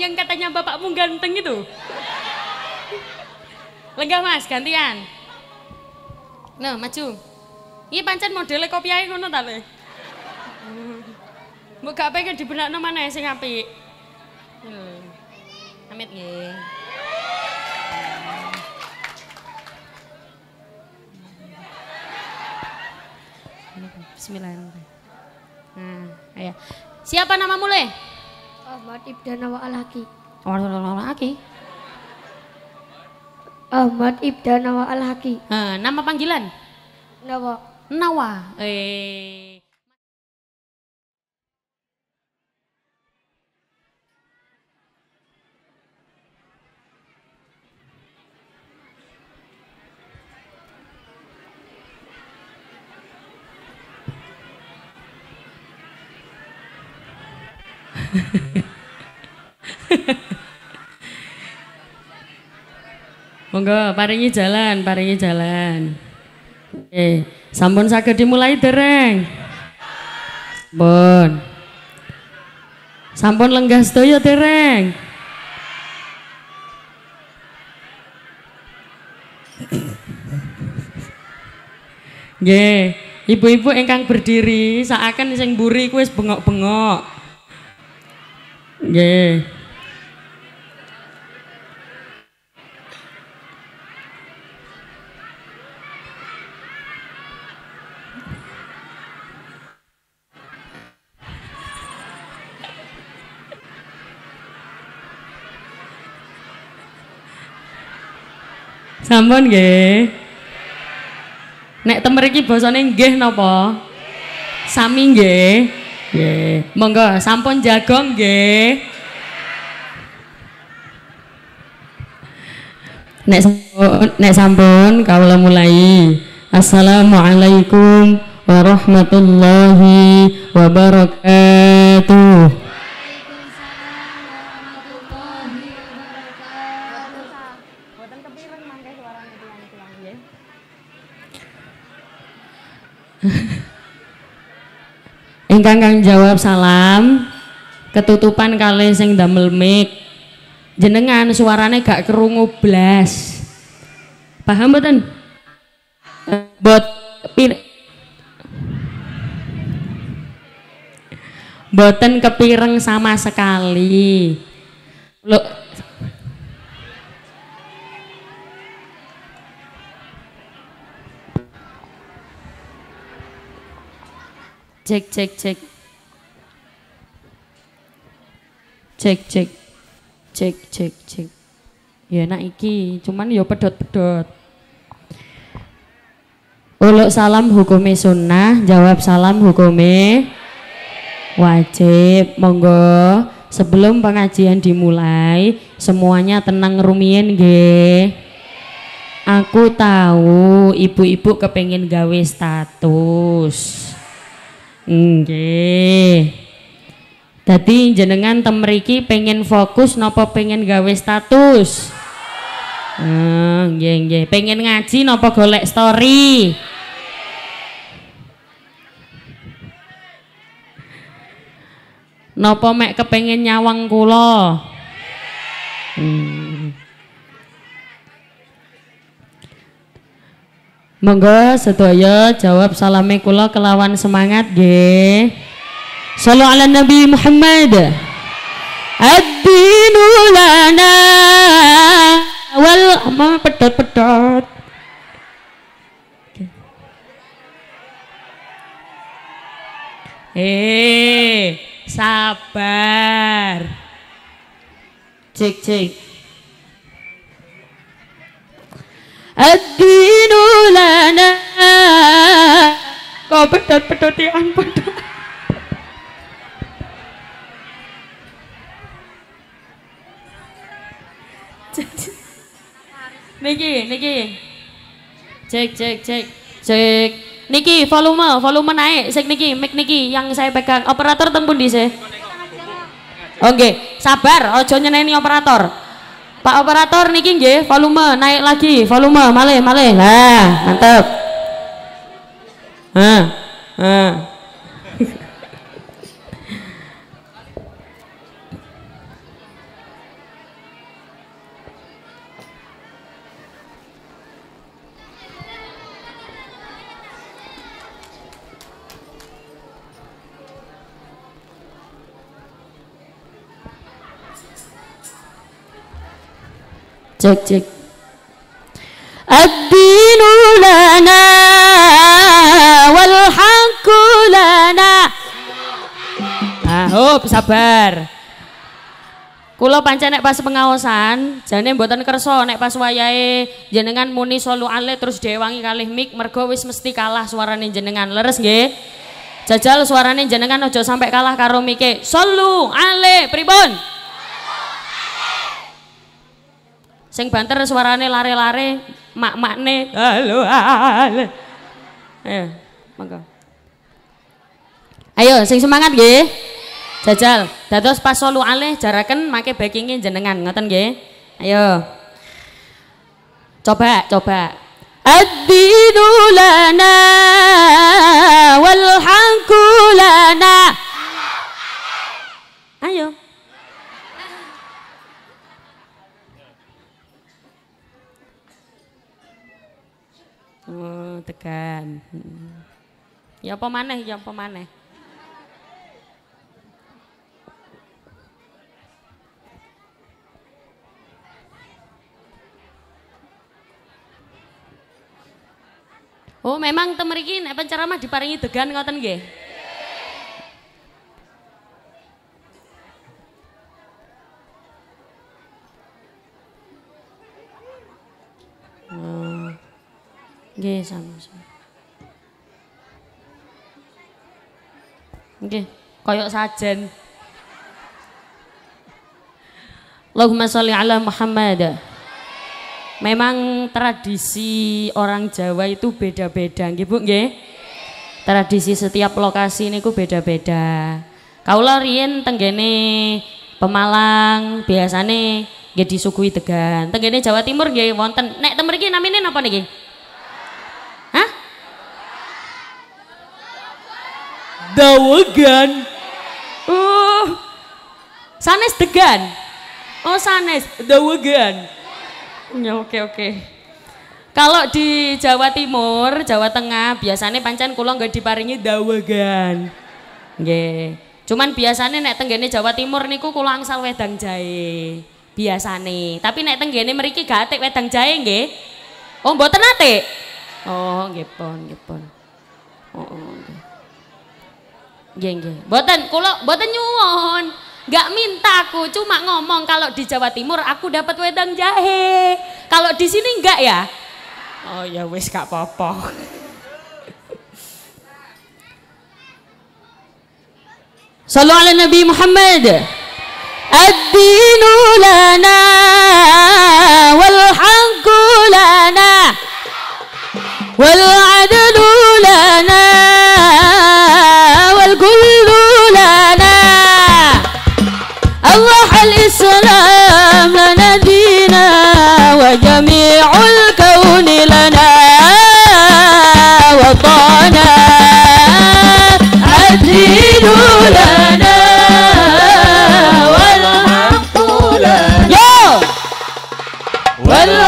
yang katanya bapakmu ganteng itu? Lenggah mas, gantian. Nah, maju. Ini iya, pancen modelnya kopi aja ngono tapi. Mbak gak pengen dibenakno mana yang ngapi. Hmm. Amit nggih. Bismillahirrahmanirrahim. Nah, ayo. Siapa nama mulai? Ahmad Ibn Al-Haki. Ahmad Ibn Al-Haki. Ahmad eh, Ibn Al-Haki. nama panggilan? Nawa. Nawa. Eh. Monggo paringi jalan, paringi jalan. Oke, eh, sampun saged dimulai dereng. bon. Sampun lenggah sedaya dereng. Nggih, ibu-ibu ingkang berdiri, saaken sing mburi kuwi bengok-bengok. Nggih. Sampun nggih. Nek temer iki basane nggih napa? Sami nggih. Nggih. Monggo sampun jagong nggih. Nek sampun, nek sampun kawula mulai. Assalamualaikum warahmatullahi wabarakatuh. Ingkang kang jawab salam. Ketutupan kali sing damel mic. Jenengan suarane gak kerungu blas. Paham boten, Bot pir Boten kepireng sama sekali. Loh, Cek, cek, cek. Cek, cek. Cek, cek, cek. Ya enak iki, cuman ya pedot-pedot. Uluk salam hukume sunnah, jawab salam hukume wajib. Monggo sebelum pengajian dimulai, semuanya tenang rumien nggih. Aku tahu ibu-ibu kepengen gawe status. Nggih. Dadi jenengan temriki pengen fokus napa pengen gawe status? Ah, nggih nggih. Pengen ngaji napa golek story? Napa mek pengen nyawang kula? Hmm. Monggo sedaya jawab salame kula kelawan semangat nggih. Shallu ala Nabi Muhammad. Ad-dinu lana wal ma pedot-pedot. Eh, sabar. Cek cek. ad lana kau pedot-pedot yang pedot Niki, niki. Cek, cek, cek, cek. Niki, volume, volume naik. Cek niki, mic niki yang saya pegang. Operator tembun di Oke, okay. sabar, ojo nyeneni operator. Pak operator niki nggih, volume naik lagi, volume malih malih. Nah, mantep. Ha. Ha. cek cek ad-dinu lana wal lana ah, oh, sabar Kulo pancen nek pas pengawasan jane mboten kerso, nek pas wayai, jenengan muni solu ale terus dewangi kalih mik mergo wis mesti kalah suarane jenengan leres nggih Jajal suarane jenengan aja sampai kalah karo mike. Solu ale pribon. Sing banter suarane lare-lare, mak-makne halo halo. Ayo, monggo. Ayo sing semangat nggih. Jajal. Dados pas solo alih jaraken make backing jenengan, ngoten nggih. Ayo. Coba, coba. Ad-dinu lana wal lana Bukan. Ya apa maneh, ya apa maneh. Oh memang temeriki nek penceramah diparingi degan ngoten nggih. Oke, sama-sama. koyok sajen. Allahumma sholli ala Muhammad. Memang tradisi orang Jawa itu beda-beda, nggih Bu, nggih. Tradisi setiap lokasi niku beda-beda. Kaula riyen tenggene Pemalang biasane nggih disuguhi Tegan. Tenggene Jawa Timur nggih wonten. Nek temen iki namine napa niki? dawegan. Uh. Sanes degan. Oh sanes dawegan. Ya oke okay, oke. Okay. Kalau di Jawa Timur, Jawa Tengah biasanya pancen kula nggak diparingi dawegan. Nggih. Cuman biasanya naik tenggene Jawa Timur niku kula angsal wedang jahe. Biasane. Tapi naik tenggene mriki gak wedang jahe nggih. Oh mboten atik? Oh nggih pon nggih pon. Oh, oh Nggih nggih. boten kula mboten Gak minta aku, cuma ngomong kalau di Jawa Timur aku dapat wedang jahe. Kalau di sini enggak ya? Oh ya wis gak popo. Salam ala Nabi Muhammad. Ad-dinu lana wal haqqu lana wal adlu lana وجميع الكون لنا وطانا الدين لنا والحق لنا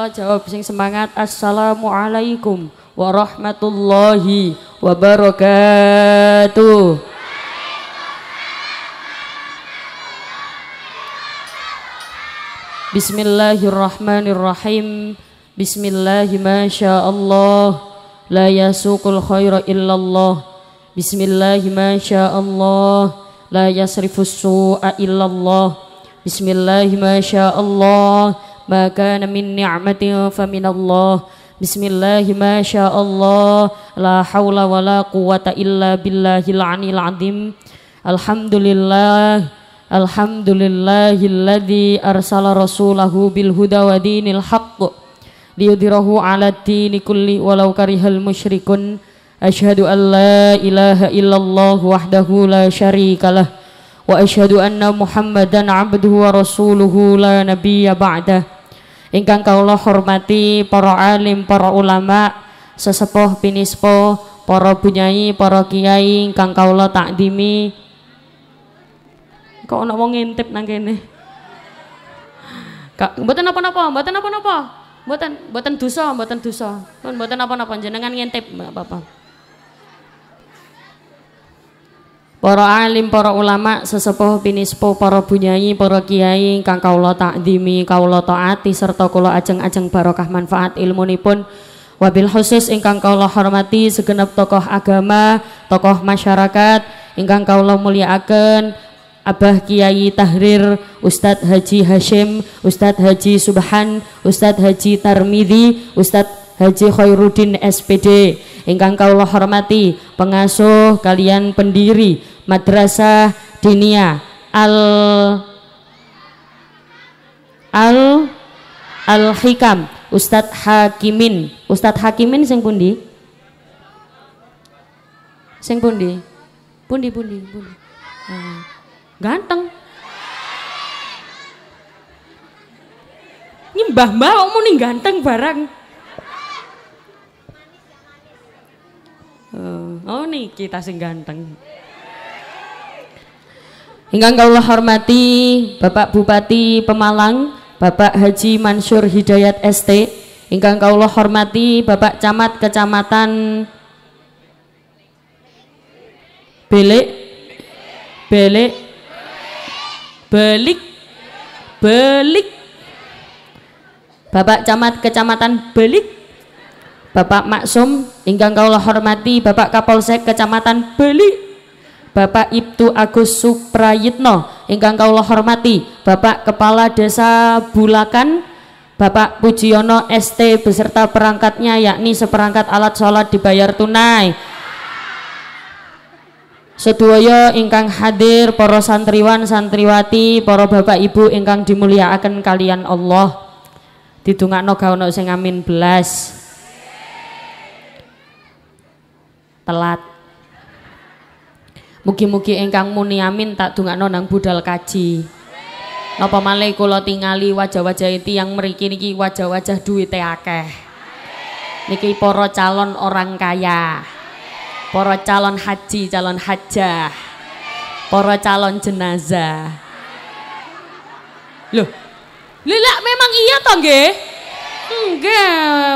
Allah jawab sing semangat Assalamualaikum warahmatullahi wabarakatuh Bismillahirrahmanirrahim Bismillahi La yasukul khaira illallah Bismillahi La yasrifus su'a illallah Bismillahi ما كان من نعمة فمن الله بسم الله ما شاء الله لا حول ولا قوة إلا بالله العلي العظيم الحمد لله الحمد لله الذي أرسل رسوله بالهدى ودين الحق ليظهره على الدين كله ولو كره المشركون أشهد أن لا إله إلا الله وحده لا شريك له وأشهد أن محمدا عبده ورسوله لا نبي بعده ingkang kaula hormati para alim, para ulama, sesepuh pinispo, para bunyai, para kiai ingkang kaula takdimi. Kok ana wong ngintip nang kene? Kak, mboten napa apa mboten napa-napa. Mboten, mboten dosa, mboten dosa. Mboten napa-napa jenengan ngintip, Bapak-bapak. Para alim, para ulama, sesepuh binispo, para bunyayi, para kiai ingkang kaula takdimi, kaula taati serta kula ajeng-ajeng barokah manfaat ilmu nipun. Wabil khusus ingkang kaula hormati segenap tokoh agama, tokoh masyarakat ingkang kaula muliaaken Abah Kiai Tahrir, Ustadz Haji Hashim, Ustadz Haji Subhan, Ustadz Haji Tarmidi, Ustadz Haji Khairuddin SPD ingkang kawula hormati pengasuh kalian pendiri Madrasah Dinia Al Al Al Hikam Ustadz Hakimin Ustadz Hakimin sing pundi sing pundi pundi pundi pundi ah. ganteng nyembah mbak mau nih ganteng barang Eh, oh niki sing ganteng. Hingga kau hormati Bapak Bupati Pemalang, Bapak Haji Mansur Hidayat ST. Hingga kau hormati Bapak Camat Kecamatan Belik, Belik, Belik, Belik. Bapak Camat Kecamatan Belik, Bapak Maksum ingkang kula hormati Bapak Kapolsek Kecamatan Beli Bapak Ibtu Agus Suprayitno ingkang kula hormati Bapak Kepala Desa Bulakan Bapak Pujiono ST beserta perangkatnya yakni seperangkat alat sholat dibayar tunai Sedoyo ingkang hadir para santriwan santriwati para bapak ibu ingkang dimuliakan kalian Allah didungakno ga ono sing amin belas telat. Mugi-mugi engkang muni amin tak dungakno nonang budal kaji. Napa malih kula tingali wajah-wajah itu yang meriki niki wajah-wajah duit akeh. Niki poro calon orang kaya. poro calon haji, calon hajah. poro calon jenazah. Loh, lilak memang iya toh nggih? enggak,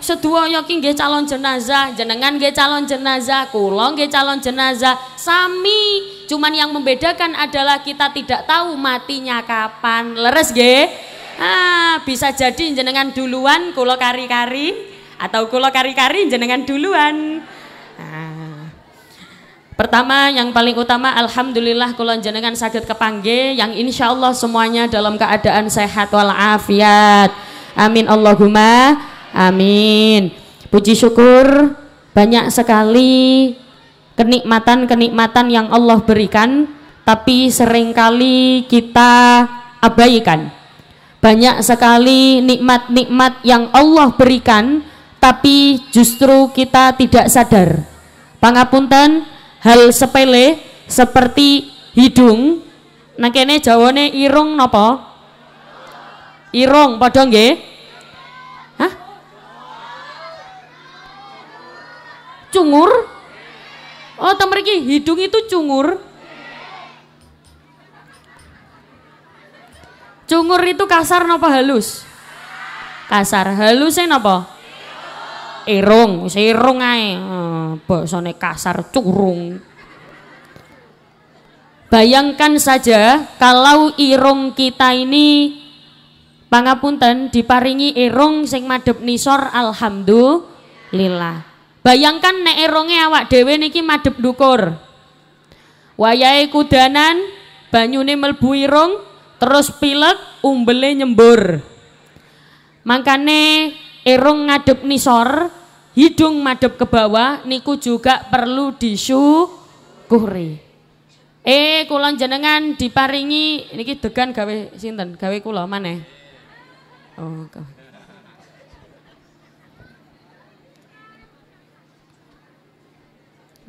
sedua yakin nggih calon jenazah, jenengan nggih calon jenazah, kulong nggih calon jenazah, sami. Cuman yang membedakan adalah kita tidak tahu matinya kapan. Leres nggih? Ah, bisa jadi jenengan duluan kula kari-kari atau kula kari-kari jenengan duluan. Ah. Pertama yang paling utama alhamdulillah kulon jenengan sakit kepangge yang insya Allah semuanya dalam keadaan sehat walafiat. Amin Allahumma amin. Puji syukur banyak sekali kenikmatan-kenikmatan yang Allah berikan tapi seringkali kita abaikan. Banyak sekali nikmat-nikmat yang Allah berikan tapi justru kita tidak sadar. Pangapunten, hal sepele seperti hidung, nah kene jawane irung nopo? Irung padha nggih? Cungur? Oh, temeriki hidung itu cungur. Cungur itu kasar napa halus? Kasar. Halusnya napa? Irung, irung ay oh, bosone ne kasar curung. Bayangkan saja kalau irung kita ini pangapunten diparingi irung sing madep nisor alhamdulillah. Bayangkan nek eronge awak dhewe niki madep dukur. Wayahe kudanan, banyune mlebu irung, terus pilek, umbele nyembur. Mangkane erong ngadep nisor, hidung madep ke bawah niku juga perlu disyukuri. Eh kulon jenengan diparingi niki degan gawe sinten? Gawe kula maneh. Oh, kawan.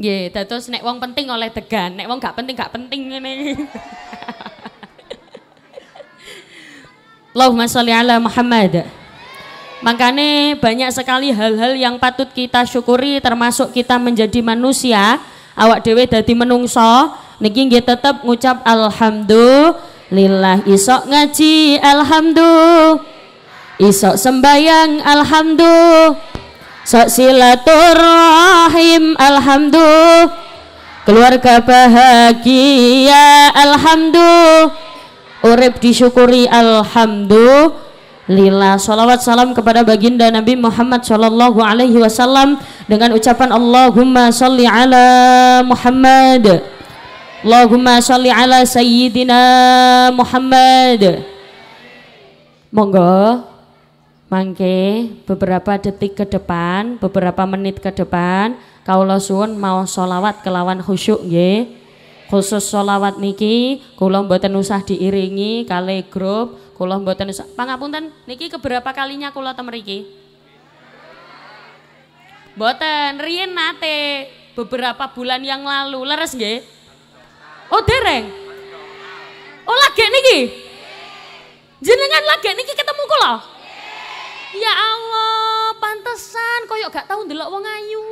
Nggih, dados nek wong penting oleh degan, nek wong gak penting gak penting ngene. Allahumma sholli ala Muhammad. Makanya banyak sekali hal-hal yang patut kita syukuri termasuk kita menjadi manusia, awak dewe dadi menungso, niki nggih tetep ngucap alhamdulillah isok ngaji alhamdulillah isok sembayang alhamdulillah silaturahim alhamdulillah keluarga bahagia alhamdulillah urip disyukuri alhamdulillah salawat salam kepada baginda Nabi Muhammad Shallallahu Alaihi Wasallam dengan ucapan Allahumma salli ala Muhammad Allahumma salli ala Sayyidina Muhammad Monggo Mangke beberapa detik ke depan, beberapa menit ke depan, kaulah mau solawat kelawan khusyuk ye. Khusus solawat niki kulom buatan usah diiringi kali grup, kulom buatan usah pangapunten niki keberapa kalinya kula temeriki? buatan rien nate beberapa bulan yang lalu, leres nge? Oh dereng. Oh lagi niki. Jenengan lagi niki ketemu kula. Ya Allah, pantesan koyok gak tahu ndelok wong ayu.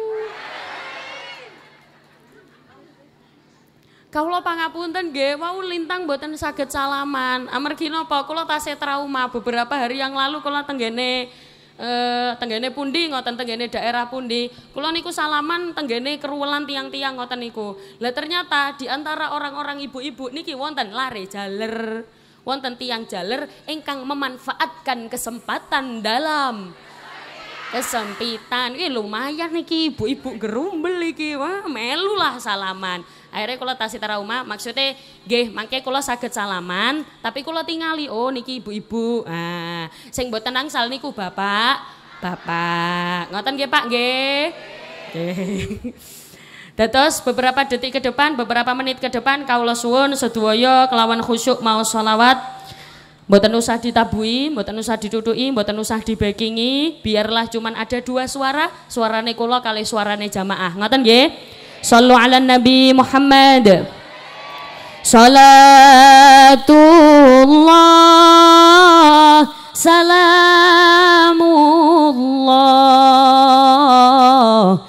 Kawula pangapunten nggih mau lintang buatan saged salaman. Amargi napa kula tasih trauma beberapa hari yang lalu kula tenggene eh tenggene pundi ngoten tenggene daerah pundi. Kula niku salaman tenggene keruwelan tiang-tiang ngoten niku. Lah ternyata di antara orang-orang ibu-ibu niki wonten lari jaler wonten tiang jaler ingkang memanfaatkan kesempatan dalam kesempitan. Wih lumayan niki ibu-ibu gerumbel iki. Wah, melulah salaman. Akhirnya kula tasih trauma, maksudnya nggih mangke kula saged salaman, tapi kula tingali oh niki ibu-ibu. Ah, sing mboten angsal niku Bapak. Bapak. Ngoten nggih Pak nggih? Nggih. Dados beberapa detik ke depan, beberapa menit ke depan kaulah suwun sedoyo kelawan khusyuk mau sholawat Mboten usah ditabui, mboten usah didudui, mboten usah dibekingi biarlah cuman ada dua suara, suarane kula kali suarane jamaah. Ngoten nggih? Sallu ala Nabi Muhammad. Salatullah salamullah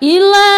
依赖。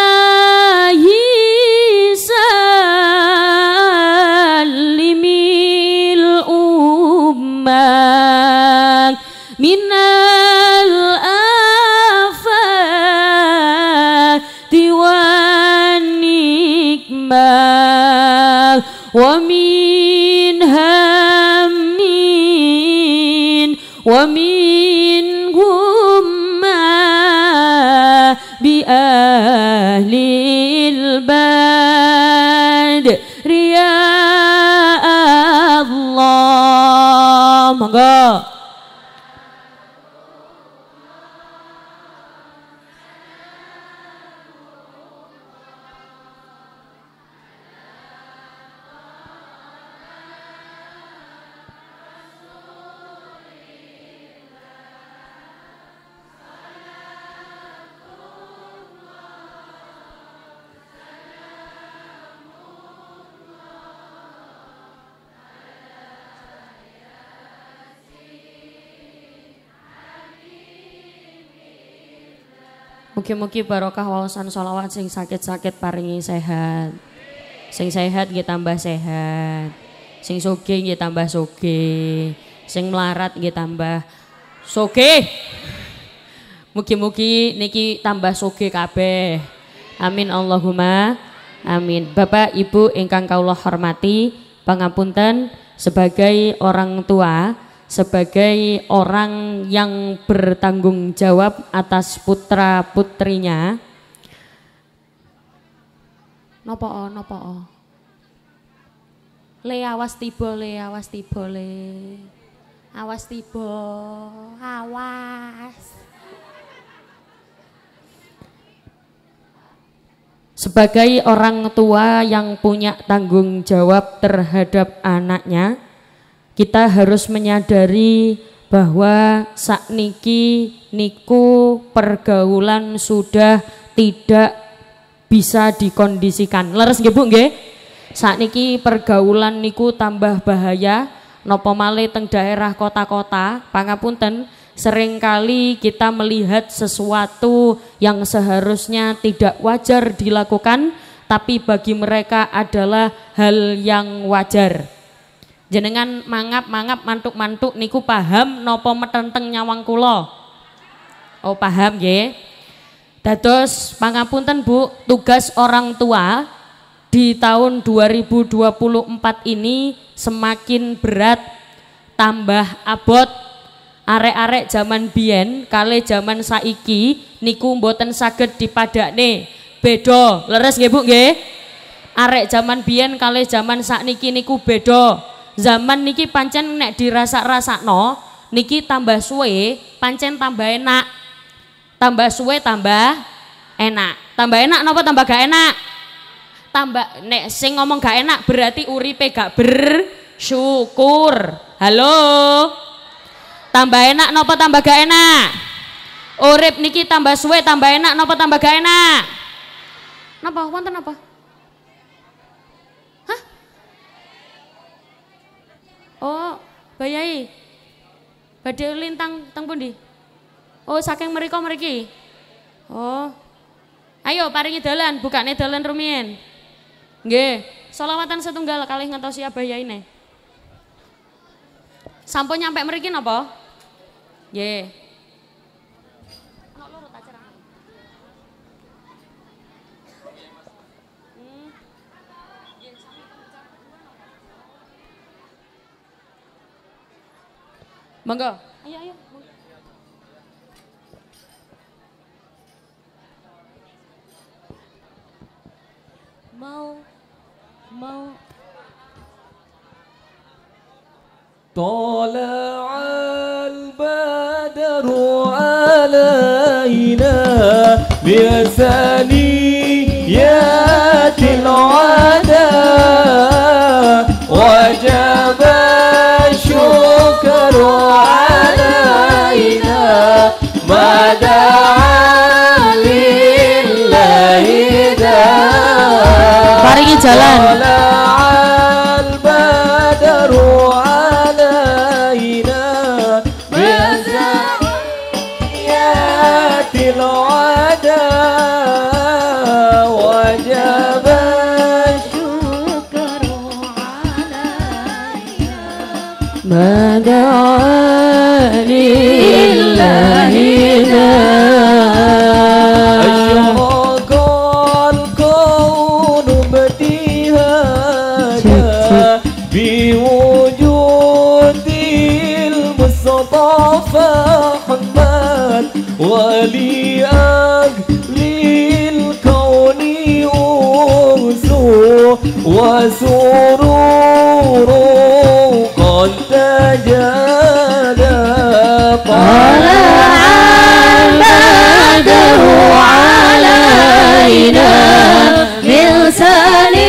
Mugi-mugi barokah wawasan sholawat sing sakit-sakit paringi sehat. Sing sehat nggih tambah sehat. Sing soge nggih tambah soge. Sing melarat nggih tambah soge. Mugi-mugi niki tambah soge kabeh. Amin Allahumma amin. Bapak Ibu ingkang kaulah hormati, pangapunten sebagai orang tua sebagai orang yang bertanggung jawab atas putra putrinya. Nopo o, nopo o. Le awas tiba le awas tiba le. Awas tiba, awas. Sebagai orang tua yang punya tanggung jawab terhadap anaknya, kita harus menyadari bahwa sakniki niku pergaulan sudah tidak bisa dikondisikan. Leres nggih Bu nggih? Sakniki pergaulan niku tambah bahaya nopo male teng daerah kota-kota pangapunten seringkali kita melihat sesuatu yang seharusnya tidak wajar dilakukan tapi bagi mereka adalah hal yang wajar. Jenengan mangap-mangap mantuk-mantuk niku paham nopo metenteng nyawang kulo. Oh paham ye Dados pangapunten Bu, tugas orang tua di tahun 2024 ini semakin berat tambah abot arek-arek zaman biyen kali zaman saiki niku mboten saged nih. Bedo, leres nggih Bu nggih arek zaman biyen kali zaman sakniki niku bedo zaman niki pancen nek rasa no niki tambah suwe pancen tambah enak tambah suwe tambah enak tambah enak napa tambah gak enak tambah nek sing ngomong gak enak berarti uripe gak bersyukur halo tambah enak napa tambah gak enak urip niki tambah suwe tambah enak napa tambah gak enak napa wonten apa Oh, bayai. Badhe lintang teng pundi? Oh, saking mereka meriki. Oh. Ayo paringi dalan, bukane dalan rumiyin. Nggih, selawatan setunggal kalih ngentosi abayaine. Sampun nyampe meriki napa? Nggih. Mangga. Ayo ayo. Mau طلع البدر علينا بأسانيات العدل سلام طلع البدر وسرور قد تجلى طلع البدر علينا من سنين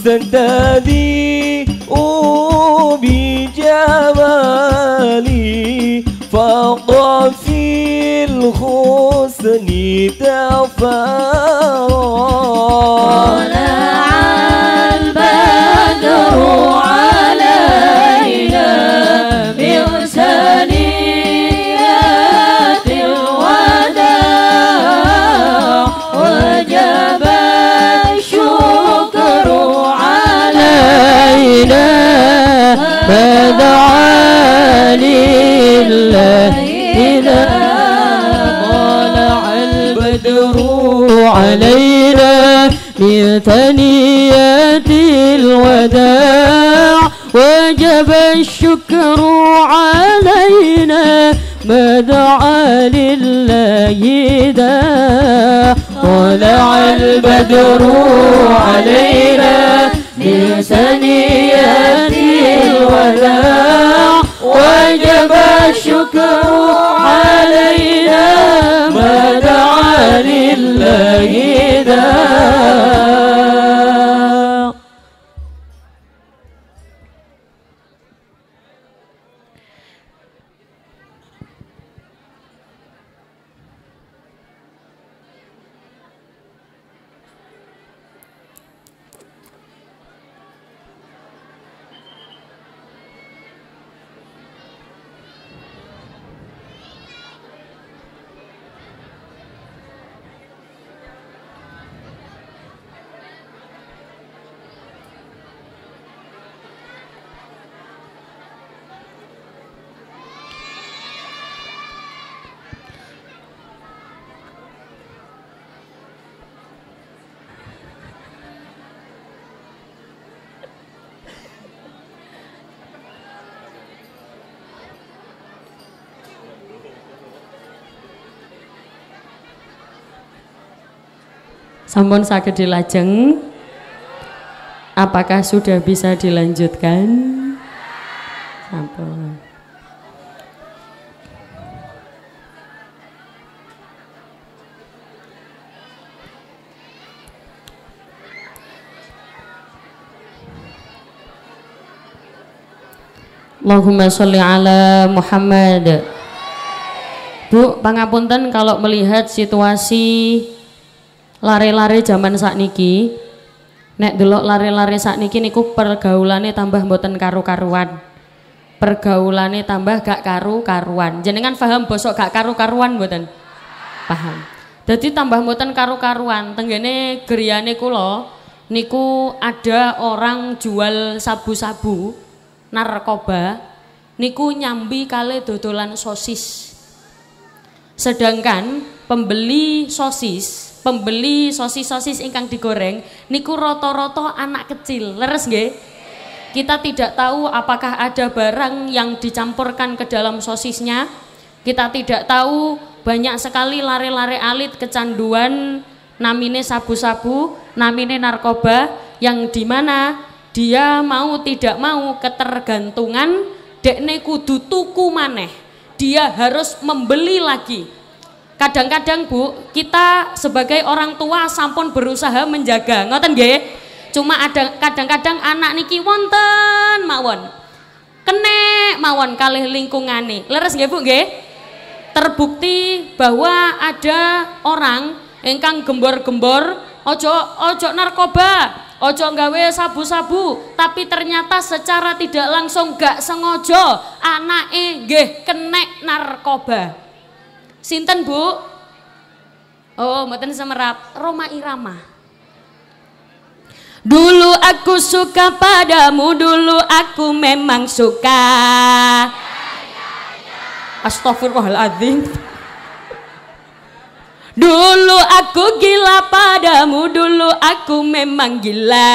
استدادي بجمالي فقع في الخسن تفارا طلع البدر علينا من سنة فدعا لله إذا طلع البدر علينا من ثنيات الوداع وجب الشكر علينا ما دعا لله داع طلع البدر علينا من سنيات الوداع وجب الشكر علينا ما دعا لله داع Sampun sakit dilajeng. Apakah sudah bisa dilanjutkan? Sampun. Allahumma sholli ala Muhammad. Bu, pangapunten kalau melihat situasi lare-lare zaman saat sakniki nek delok lare-lare sakniki niku pergaulannya tambah mboten karu-karuan pergaulannya tambah gak karu-karuan jenengan paham bosok gak karu-karuan mboten paham jadi tambah mboten karu-karuan tenggene geriane kulo niku ada orang jual sabu-sabu narkoba niku nyambi kali dodolan sosis sedangkan pembeli sosis pembeli sosis-sosis ingkang digoreng niku roto-roto anak kecil leres nggih kita tidak tahu apakah ada barang yang dicampurkan ke dalam sosisnya kita tidak tahu banyak sekali lare-lare alit kecanduan namine sabu-sabu namine narkoba yang di mana dia mau tidak mau ketergantungan dekne kudu tuku maneh dia harus membeli lagi kadang-kadang Bu, kita sebagai orang tua sampun berusaha menjaga, ngoten nggih? Cuma ada kadang-kadang anak niki wonten mawon. kene mawon kalih nih Leres gak Bu nggih? Terbukti bahwa ada orang kan gembor-gembor, ojo ojo narkoba, ojo gawe sabu-sabu, tapi ternyata secara tidak langsung gak sengojo anak eh kene narkoba. Sinten Bu? Oh, mboten semerap. Roma Irama. Dulu aku suka padamu, dulu aku memang suka. Astagfirullahaladzim. Dulu aku gila padamu, dulu aku memang gila.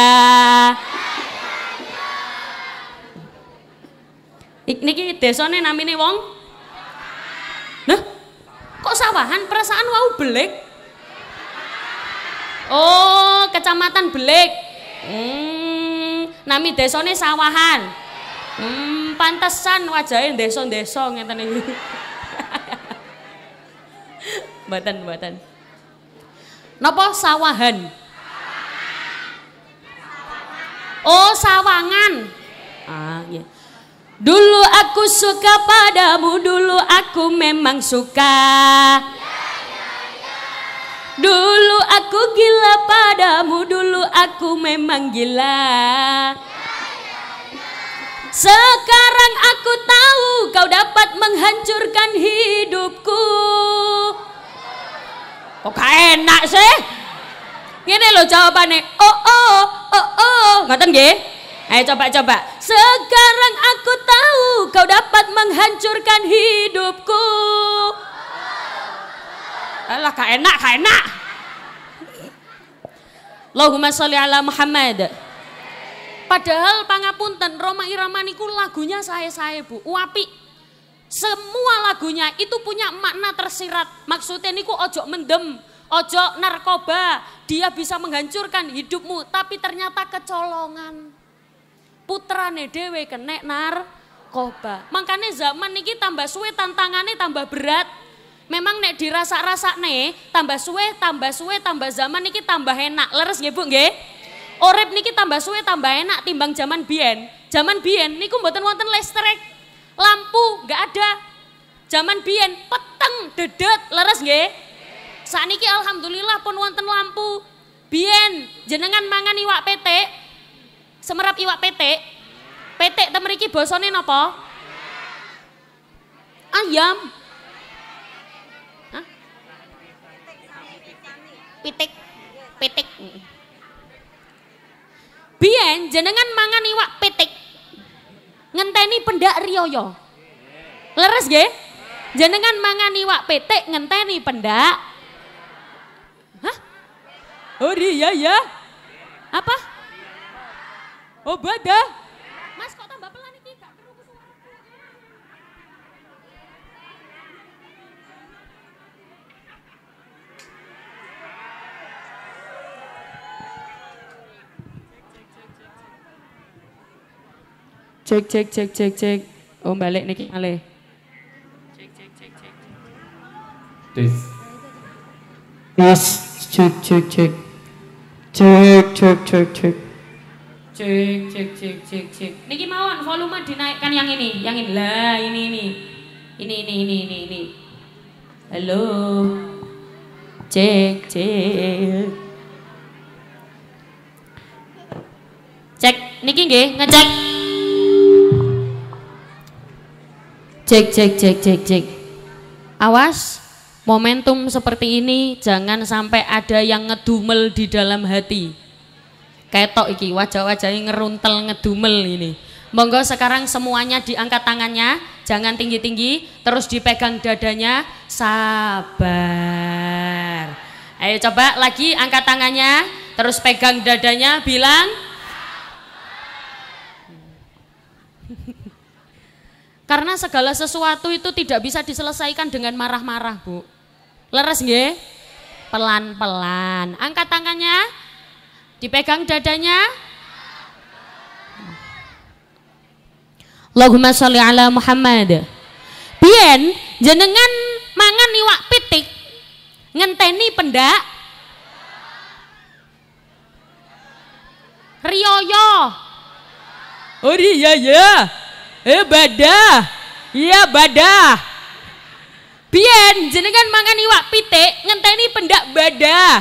Niki desane namanya wong? Nah, Kok sawahan perasaan wau belek Oh, kecamatan belek Hmm, nami desone sawahan. Hmm, pantesan wajahnya desa-desa ngeten iki. buatan-buatan nopo sawahan? Oh, sawangan. Ah, Yeah. Dulu aku suka padamu, dulu aku memang suka. Dulu aku gila padamu, dulu aku memang gila. Sekarang aku tahu kau dapat menghancurkan hidupku. Kok gak enak sih? Ini loh jawabannya, oh oh, oh oh, ngatain gak? Ayo eh, coba-coba. Sekarang aku tahu kau dapat menghancurkan hidupku. Alah kak enak, kak enak. Allahumma sholli ala Muhammad. Padahal pangapunten Roma Irama niku lagunya saya-saya Bu, uapi. Semua lagunya itu punya makna tersirat. Maksudnya niku ojo mendem, ojo narkoba. Dia bisa menghancurkan hidupmu, tapi ternyata kecolongan. Putra putrane dhewe nar Koba, Makanya zaman niki tambah suwe tantangannya tambah berat. Memang nek dirasa-rasa nih tambah suwe, tambah suwe, tambah zaman niki tambah enak. Leres nggih Bu nggih? Orep niki tambah suwe tambah enak timbang zaman biyen. Zaman biyen niku mboten wonten listrik, lampu nggak ada. Zaman biyen peteng dedet leres nggih? Saat niki alhamdulillah pun wonten lampu. Biyen jenengan mangan iwak petek, Semerap iwak petik. Petik ta mriki basane napa? Ayam. Pitik. Pitik. Biyen jenengan mangan iwak pitik. Ngenteni pendak riyoyo. Leres nggih? Jenengan mangan iwak pitik ngenteni pendak. Hah? Oh iya ya. Apa? Oh, bada. Mas kok tambah pelan iki? Gak keruku Cek cek cek cek cek. Oh, balik niki malih. Cek cek cek cek. Tes. Tes cek cek cek. Cek cek cek cek. Cek, cek, cek, cek, cek. Niki mawon volume dinaikkan yang ini, yang ini. Lah, ini ini. Ini ini ini ini ini. Halo. Cek, cek. Cek niki nggih, ngecek. Cek, cek, cek, cek, cek. Awas, momentum seperti ini jangan sampai ada yang ngedumel di dalam hati ketok iki wajah-wajahnya ngeruntel ngedumel ini monggo sekarang semuanya diangkat tangannya jangan tinggi-tinggi terus dipegang dadanya sabar ayo coba lagi angkat tangannya terus pegang dadanya bilang karena segala sesuatu itu tidak bisa diselesaikan dengan marah-marah bu leres nge pelan-pelan angkat tangannya Dipegang dadanya. Allahumma sholli ala Muhammad. Bien jenengan mangan iwak pitik ngenteni pendak Rioyo. Oh iya ya. Eh badah. Iya badah. Bien jenengan mangan iwak pitik ngenteni pendak badah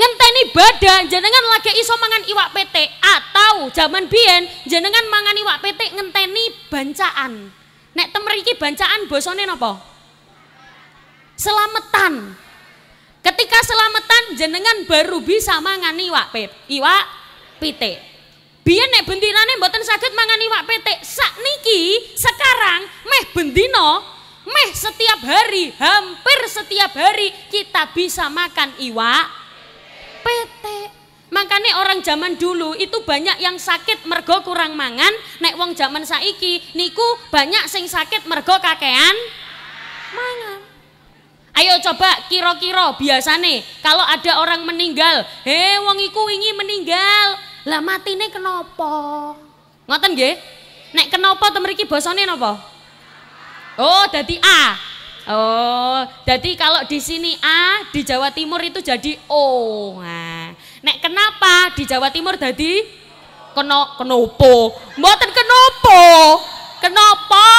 ngenteni badan jenengan lagi iso mangan iwak pt atau zaman biyen jenengan mangan iwak pt ngenteni bancaan nek temeriki bancaan bosone nopo selametan ketika selametan jenengan baru bisa mangan iwak pt iwak pitik biyen nek bentinane mboten saged mangan iwak pt sak niki sekarang meh bendino meh setiap hari hampir setiap hari kita bisa makan iwak PT. Makanya orang zaman dulu itu banyak yang sakit mergo kurang mangan, nek wong zaman saiki niku banyak sing sakit mergo kakean mangan. Ayo coba kiro kiro biasa nih, kalau ada orang meninggal, he wong iku wingi meninggal. Lah matine kenapa? Ngoten nggih? Nek kenapa temeriki bosonin napa? Oh, dadi A. Oh, jadi kalau di sini A, di Jawa Timur itu jadi O. Nah, nek kenapa di Jawa Timur jadi keno kenopo? Mboten kenopo. kenopo.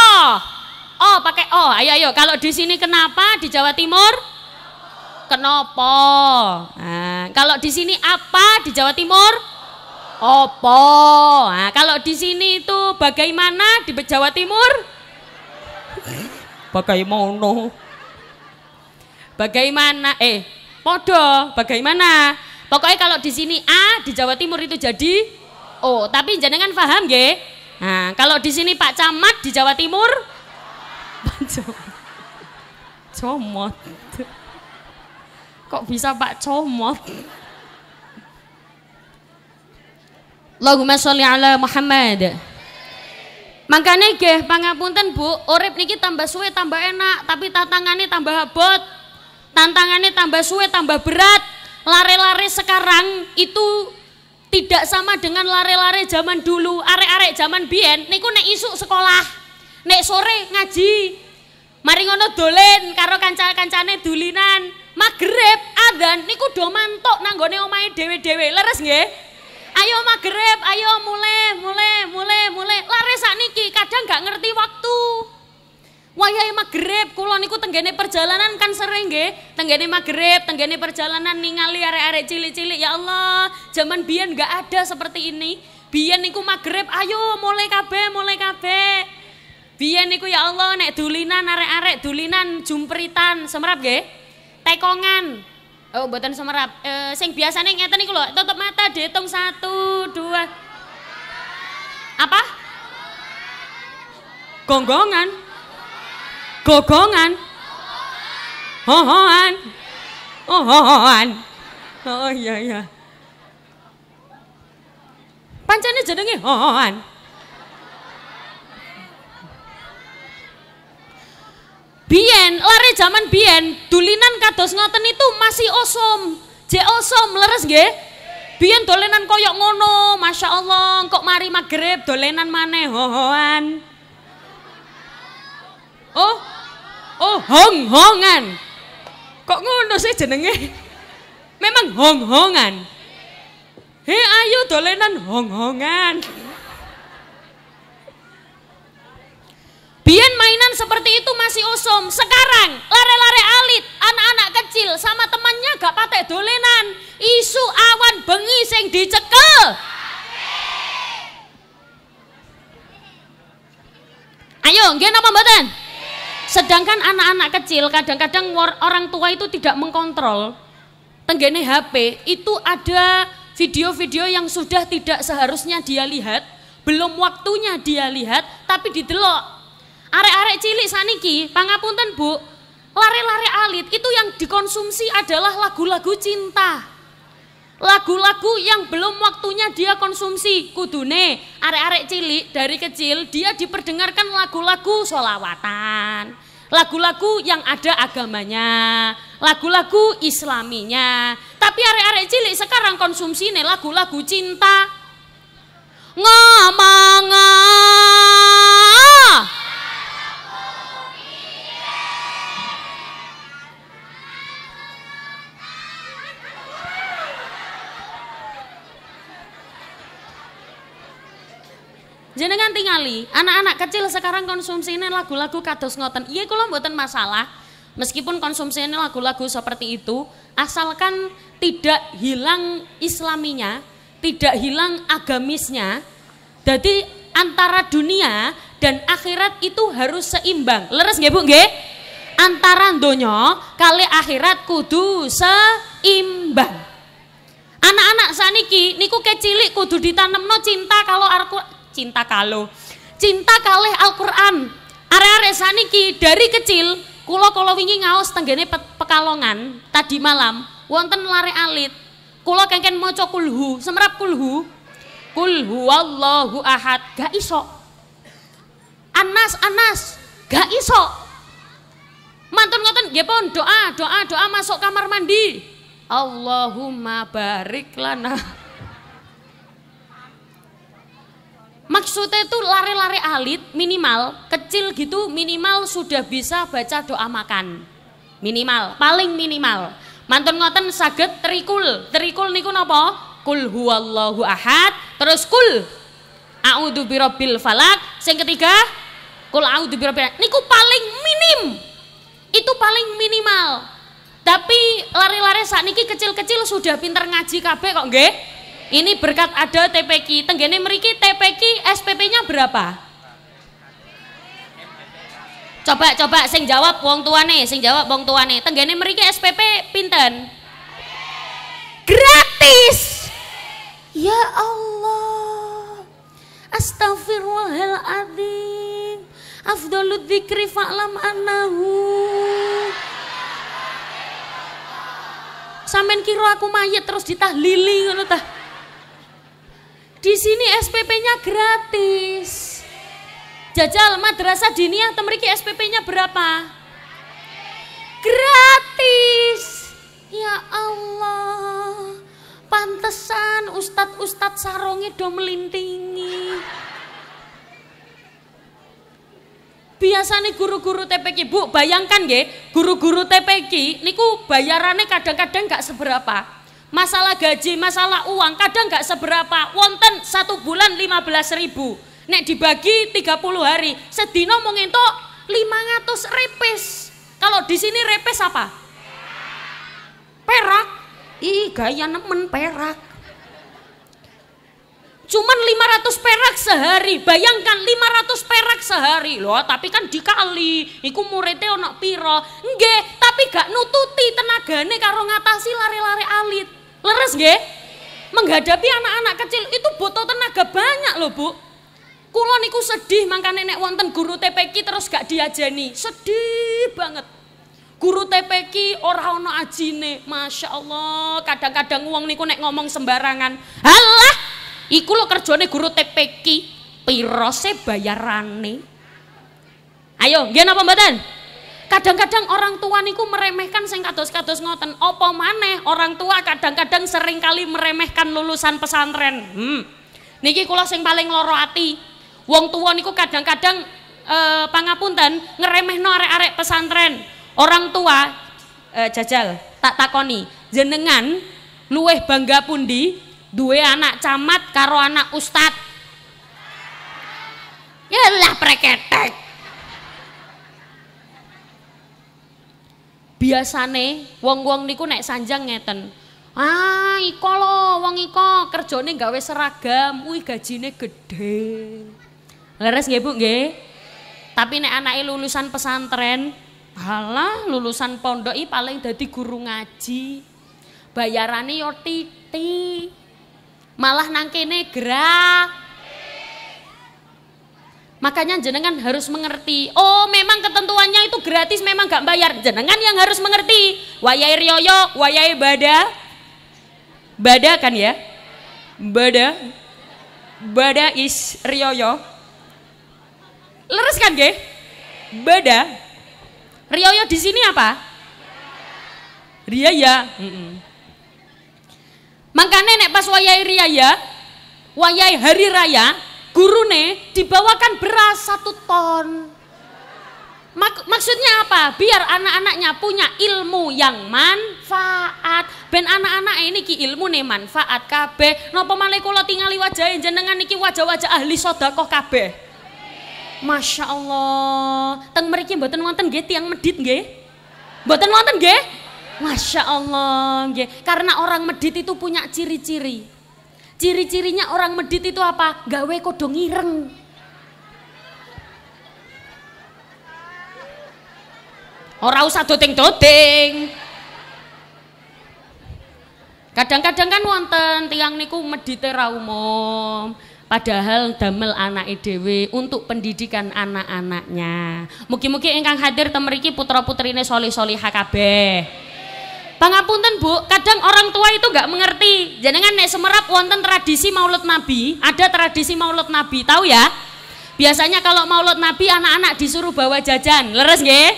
Oh, pakai O. Ayo ayo, kalau di sini kenapa di Jawa Timur? kenopo. Nah, kalau di sini apa di Jawa Timur? Opo. Nah, kalau di sini itu bagaimana di Jawa Timur? Eh? Bagaimana? Bagaimana? Eh, podo. Bagaimana? Pokoknya kalau di sini A di Jawa Timur itu jadi O. Tapi jangan paham gak? Nah, kalau di sini Pak Camat di Jawa Timur Comot. Kok bisa Pak Comot? Allahumma sholli ala Muhammad. Makanya nggih pangapunten Bu, urip niki tambah suwe tambah enak, tapi tantangannya tambah abot. Tantangannya tambah suwe tambah berat. Lare-lare sekarang itu tidak sama dengan lare-lare zaman dulu, arek-arek zaman biyen niku nek isuk sekolah, nek sore ngaji. Mari ngono dolen karo kanca-kancane dulinan. Magrib adzan niku do mantuk nanggone omahe dhewe-dhewe. Leres nggih? Ayo maghrib, ayo mulai, mulai, mulai, mulai. Lari saat niki kadang nggak ngerti waktu. ya maghrib kulo niku tenggene perjalanan kan sering nggih, Tenggane maghrib, tenggane perjalanan ningali arek-arek cilik-cilik ya Allah, zaman biyen nggak ada seperti ini. Biyen niku maghrib, ayo mulai kabeh, mulai kabeh. Biyen niku ya Allah nek dulinan arek-arek dulinan jumpritan, semerap nggih. Tekongan, Oh, buatan semerap. Eh, sing biasanya ngeten niku lho, tutup mata dihitung satu, dua. Apa? Gonggongan. Gogongan. Hohoan. Oh, hohoan. Oh iya iya. Pancane jenenge hohoan. Bien, lari zaman bien, dulinan kados ngoten itu masih osom. je osom, leres ge. Bien dolenan koyok ngono, Masya Allah, kok mari maghrib dolenan mana hohoan. Oh, oh hong-hongan. Kok ngono sih jenenge? Memang hong-hongan. Hei ayo dolenan hong-hongan. Bien mainan seperti itu masih osom. Sekarang lare-lare alit, anak-anak kecil sama temannya gak patek dolenan. Isu awan bengi sing dicekel. Ayo, nggih apa mboten? Sedangkan anak-anak kecil kadang-kadang orang tua itu tidak mengkontrol tenggene HP itu ada video-video yang sudah tidak seharusnya dia lihat, belum waktunya dia lihat tapi didelok Arek-arek cilik saniki, pangapunten Bu, lare-lare alit itu yang dikonsumsi adalah lagu-lagu cinta. Lagu-lagu yang belum waktunya dia konsumsi kudune arek-arek cilik dari kecil dia diperdengarkan lagu-lagu solawatan, lagu-lagu yang ada agamanya, lagu-lagu islaminya. Tapi arek-arek cilik sekarang konsumsi nih lagu-lagu cinta. Ngomong. -ngomong. Jenengan tingali, anak-anak kecil sekarang konsumsinya lagu-lagu kados ngoten. Iya kula mboten masalah. Meskipun konsumsinya lagu-lagu seperti itu, asalkan tidak hilang islaminya, tidak hilang agamisnya. Jadi antara dunia dan akhirat itu harus seimbang. Leres nggih Bu nggih? Antara donya kali akhirat kudu seimbang. Anak-anak saniki niku kecilik kudu no cinta kalau cinta kalau Cinta kalih Al-Qur'an. Are-are saniki dari kecil kula kala wingi ngaos tenggene pe Pekalongan tadi malam wonten lare alit. Kula kengken maca kulhu, semrap kulhu. Kul huwallahu ahad, gak iso. Anas Anas, gak iso. Mantun ngoten nggih pun doa, doa, doa masuk kamar mandi. Allahumma barik lana Maksudnya itu lari-lari alit minimal kecil gitu minimal sudah bisa baca doa makan. Minimal, paling minimal. Mantun ngoten saged terikul. Terikul niku napa? Kul huwallahu ahad, terus kul a'udzu birabbil falak, sing ketiga kul a'udzu birabbil niku paling minim. Itu paling minimal. Tapi lari-lari saat niki kecil-kecil sudah pinter ngaji kabeh kok nggih? Ini berkat ada TPQ. Tenggene meriki TPQ SPP-nya berapa? Coba coba sing jawab wong tuane, sing jawab wong tuane. Tenggene meriki SPP pinten? Gratis. Ya Allah. Astagfirullahaladzim. Afdolud dzikri fa'lam annahu. Sampeyan kira aku mayit terus ditahlili ngono tah. Di sini SPP-nya gratis. Jajal madrasah diniyah temeriki SPP-nya berapa? Gratis. Ya Allah. Pantesan ustad-ustad sarongnya do melintingi. nih guru-guru TPQ bu bayangkan ya guru-guru TPQ niku bayarannya kadang-kadang nggak seberapa masalah gaji, masalah uang kadang nggak seberapa. Wonten satu bulan lima belas ribu, nek dibagi 30 hari, sedino mau ngentok ratus repes. Kalau di sini repes apa? Perak. Ih, gaya nemen perak. Cuman 500 perak sehari. Bayangkan 500 perak sehari. Loh, tapi kan dikali. Iku muridnya ono piro. Nggih, tapi gak nututi tenagane karo ngatasi lari-lari alit. Leres nggih? Menghadapi anak-anak kecil itu butuh tenaga banyak loh, Bu. Kulo niku sedih mangkane nek wonten guru TPK terus gak diajani. Sedih banget. Guru TPK ora ana ajine. Masya Allah, kadang-kadang wong niku nek ngomong sembarangan. Halah, iku lo kerjane guru TPK. Pirose bayarane. Ayo, nggih napa mboten? Kadang-kadang orang tua niku meremehkan sing kados-kados ngoten. Apa maneh orang tua kadang-kadang seringkali meremehkan lulusan pesantren. Hmm. Niki kula sing paling loro ati. Wong tua niku kadang-kadang e, pangapunten ngeremehno arek-arek pesantren. Orang tua e, jajal tak takoni, jenengan luweh bangga pundi duwe anak camat karo anak ustad. Yalah preketek. biasane wong-wong niku naik sanjang ngeten. Ah, iko lo, wong iko kerjone gawe seragam, ui gajine gede. Leres gak Bu nggih? Tapi nek anake lulusan pesantren, halah lulusan pondok i paling jadi guru ngaji. bayarannya yo titi. Malah nangkene gerak. Makanya jenengan harus mengerti. Oh, memang ketentuannya itu gratis, memang gak bayar. Jenengan yang harus mengerti. Wayai rioyo, wayai bada. Bada kan ya? Bada. Bada is rioyo. Lurus kan, ge? Bada. Rioyo di sini apa? Riaya. Makanya nek pas wayai riaya, wayai hari raya, gurune dibawakan beras satu ton. Mak maksudnya apa? Biar anak-anaknya punya ilmu yang manfaat. Ben anak-anak ini ki ilmu nih manfaat kabeh. Napa malah kula tingali wajah jenengan niki wajah-wajah ahli sodakoh kabeh. Masya Allah. Teng mereka buatan wonten gitu tiang medit nggih. Buatan wonten nggih? Masya Allah nggih. Karena orang medit itu punya ciri-ciri. Ciri-cirinya orang medit itu apa? Gawe kodong ireng. Orang usah doting-doting. Kadang-kadang kan wonten tiang niku medite ra umum. Padahal damel anak idw untuk pendidikan anak-anaknya. Mungkin-mungkin engkang hadir temeriki putra-putrine soli-soli HKB. Pangapunten Bu, kadang orang tua itu nggak mengerti. Jangan nek Semerap wonten tradisi Maulud Nabi, ada tradisi Maulud Nabi, tahu ya? Biasanya kalau Maulud Nabi anak-anak disuruh bawa jajan, leres gak?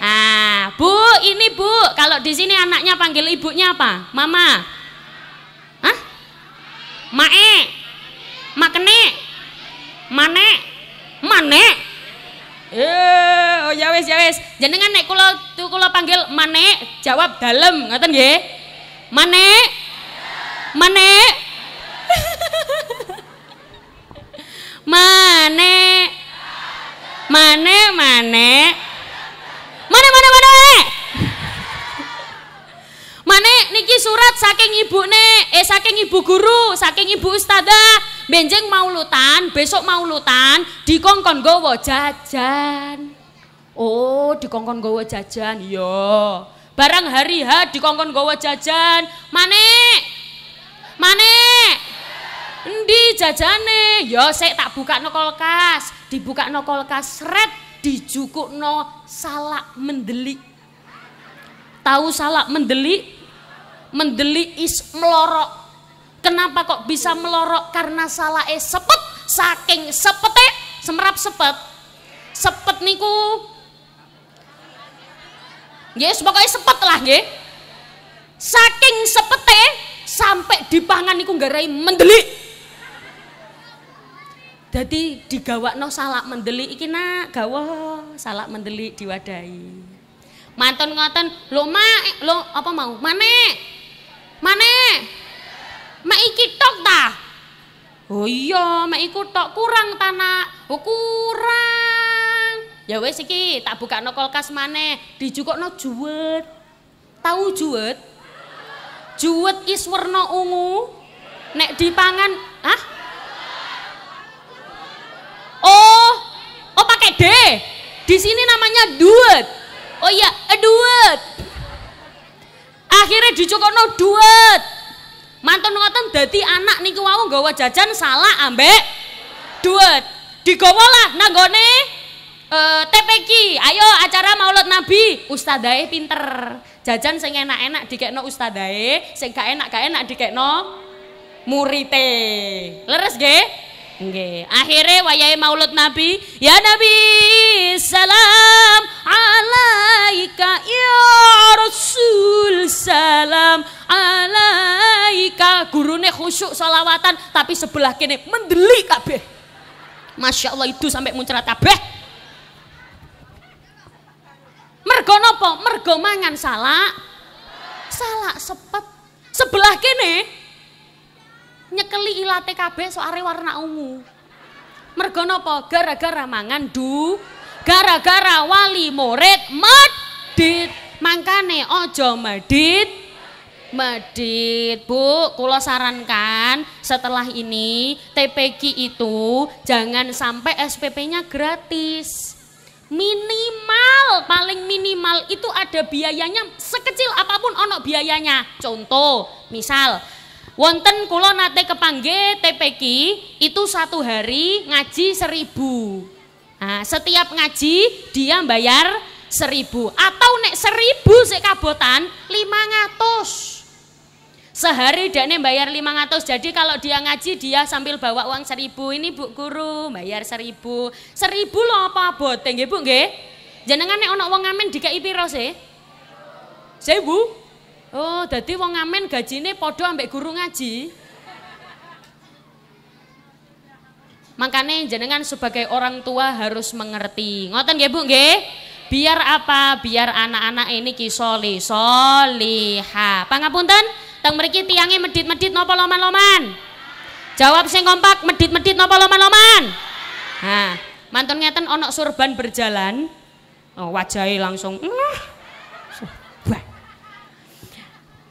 Ah, Bu, ini Bu, kalau di sini anaknya panggil ibunya apa? Mama. Hah? Mae. Makne. Mane. Mane. Eh, oh ya wes ya wes Jenengan nek kula tu kula panggil mane jawab dalem, ngoten nggih? mane mane mane mane mane Mana mana mana? Mane niki surat saking ibu ne, eh saking ibu guru, saking ibu ustadzah, benjeng mau lutan, besok mau maulutan, dikongkon gowo jajan. Oh, dikongkon gowo jajan, yo, iya. Barang hari H dikongkon gowo jajan. Mane, mane, endi jajane? yo saya tak buka dibuka kulkas, dibukakno kulkas dijukuk no salak mendelik tahu salah mendeli, mendeli is melorok kenapa kok bisa melorok karena salah eh sepet saking sepete semerap sepet sepet niku yes pokoknya sepet lah nggih saking sepete sampai di pangan niku nggarai mendeli. jadi digawakno salak mendelik iki nak gawa salah mendeli diwadai. Mantan ngoten, lo ma, eh, lo apa mau? mana, mana, ma iki tok ta?" Oh iya, ma iku tok kurang tanah. Oh kurang. Ya wes iki tak buka no kulkas juga no juwet. Tahu juwet? Juwet is warna ungu. Nek dipangan, ah? Oh, oh pakai D. Di sini namanya duet oh iya eh, duet akhirnya dicukokno duet mantun ngoten dadi anak niku wau nggawa jajan salah ambek duet digawa lah nanggone uh, eh, TPQ ayo acara maulid nabi ustadae pinter jajan sing enak-enak dikekno ustadae sing gak enak gak enak dikekno murite leres nggih Nggih, akhirnya wayai Maulud Nabi, ya Nabi salam alaika ya Rasul salam alaika. Gurunya khusyuk salawatan tapi sebelah kini mendeli kabeh. Masya Allah itu sampai muncrat kabeh. Mergo nopo? Mergo mangan salah. Salah sepet. Sebelah kini nyekeli ilate kabeh soare warna ungu. Mergo napa? Gara-gara mangan du, gara-gara wali murid medit. Mangkane ojo medit. Medit, Bu, kulo sarankan setelah ini TPQ itu jangan sampai SPP-nya gratis. Minimal, paling minimal itu ada biayanya sekecil apapun ono biayanya. Contoh, misal Wonten kula nate kepangge TPQ itu satu hari ngaji seribu. Nah, setiap ngaji dia bayar seribu atau nek seribu sekabotan lima ratus sehari dia dakne bayar 500 jadi kalau dia ngaji dia sambil bawa uang seribu ini bu guru bayar seribu seribu lo apa boteng ya bu nge jenengan nek ono uang ngamen dikai piro sih Saya bu. Oh, jadi wong ngamen gaji ini podo ambek guru ngaji. Makanya jenengan sebagai orang tua harus mengerti. Ngoten nggih Bu nggih? Biar apa? Biar anak-anak ini ki soli soliha. Pangapunten, teng mriki tiangnya medit-medit nopo loman-loman? Jawab sing kompak, medit-medit nopo loman-loman? Nah, mantun ngeten onok surban berjalan. Oh, wajahi langsung.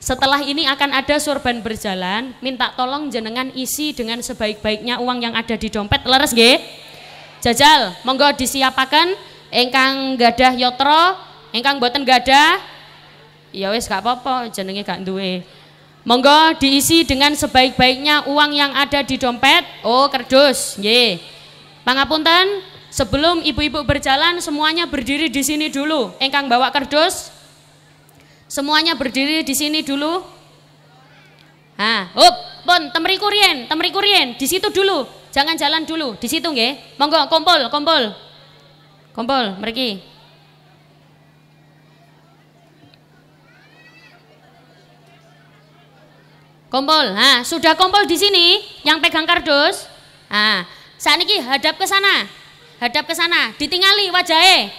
Setelah ini akan ada sorban berjalan, minta tolong jenengan isi dengan sebaik-baiknya uang yang ada di dompet. Leres nggih? Jajal, monggo disiapaken engkang gadah yotro, engkang boten gadah ya wis gak apa-apa, jenenge gak duwe. Monggo diisi dengan sebaik-baiknya uang yang ada di dompet. Oh, kerdus. Nggih. Pangapunten, sebelum ibu-ibu berjalan semuanya berdiri di sini dulu. Engkang bawa kerdus, Semuanya berdiri di sini dulu. Ah, up, pun temeri kurien, temeri kurien, di situ dulu. Jangan jalan dulu, di situ nggih. Monggo kumpul, kumpul. Kumpul, pergi. Kumpul. ah, sudah kumpul di sini yang pegang kardus. ah, saat ini hadap ke sana. Hadap ke sana, ditingali wajahnya.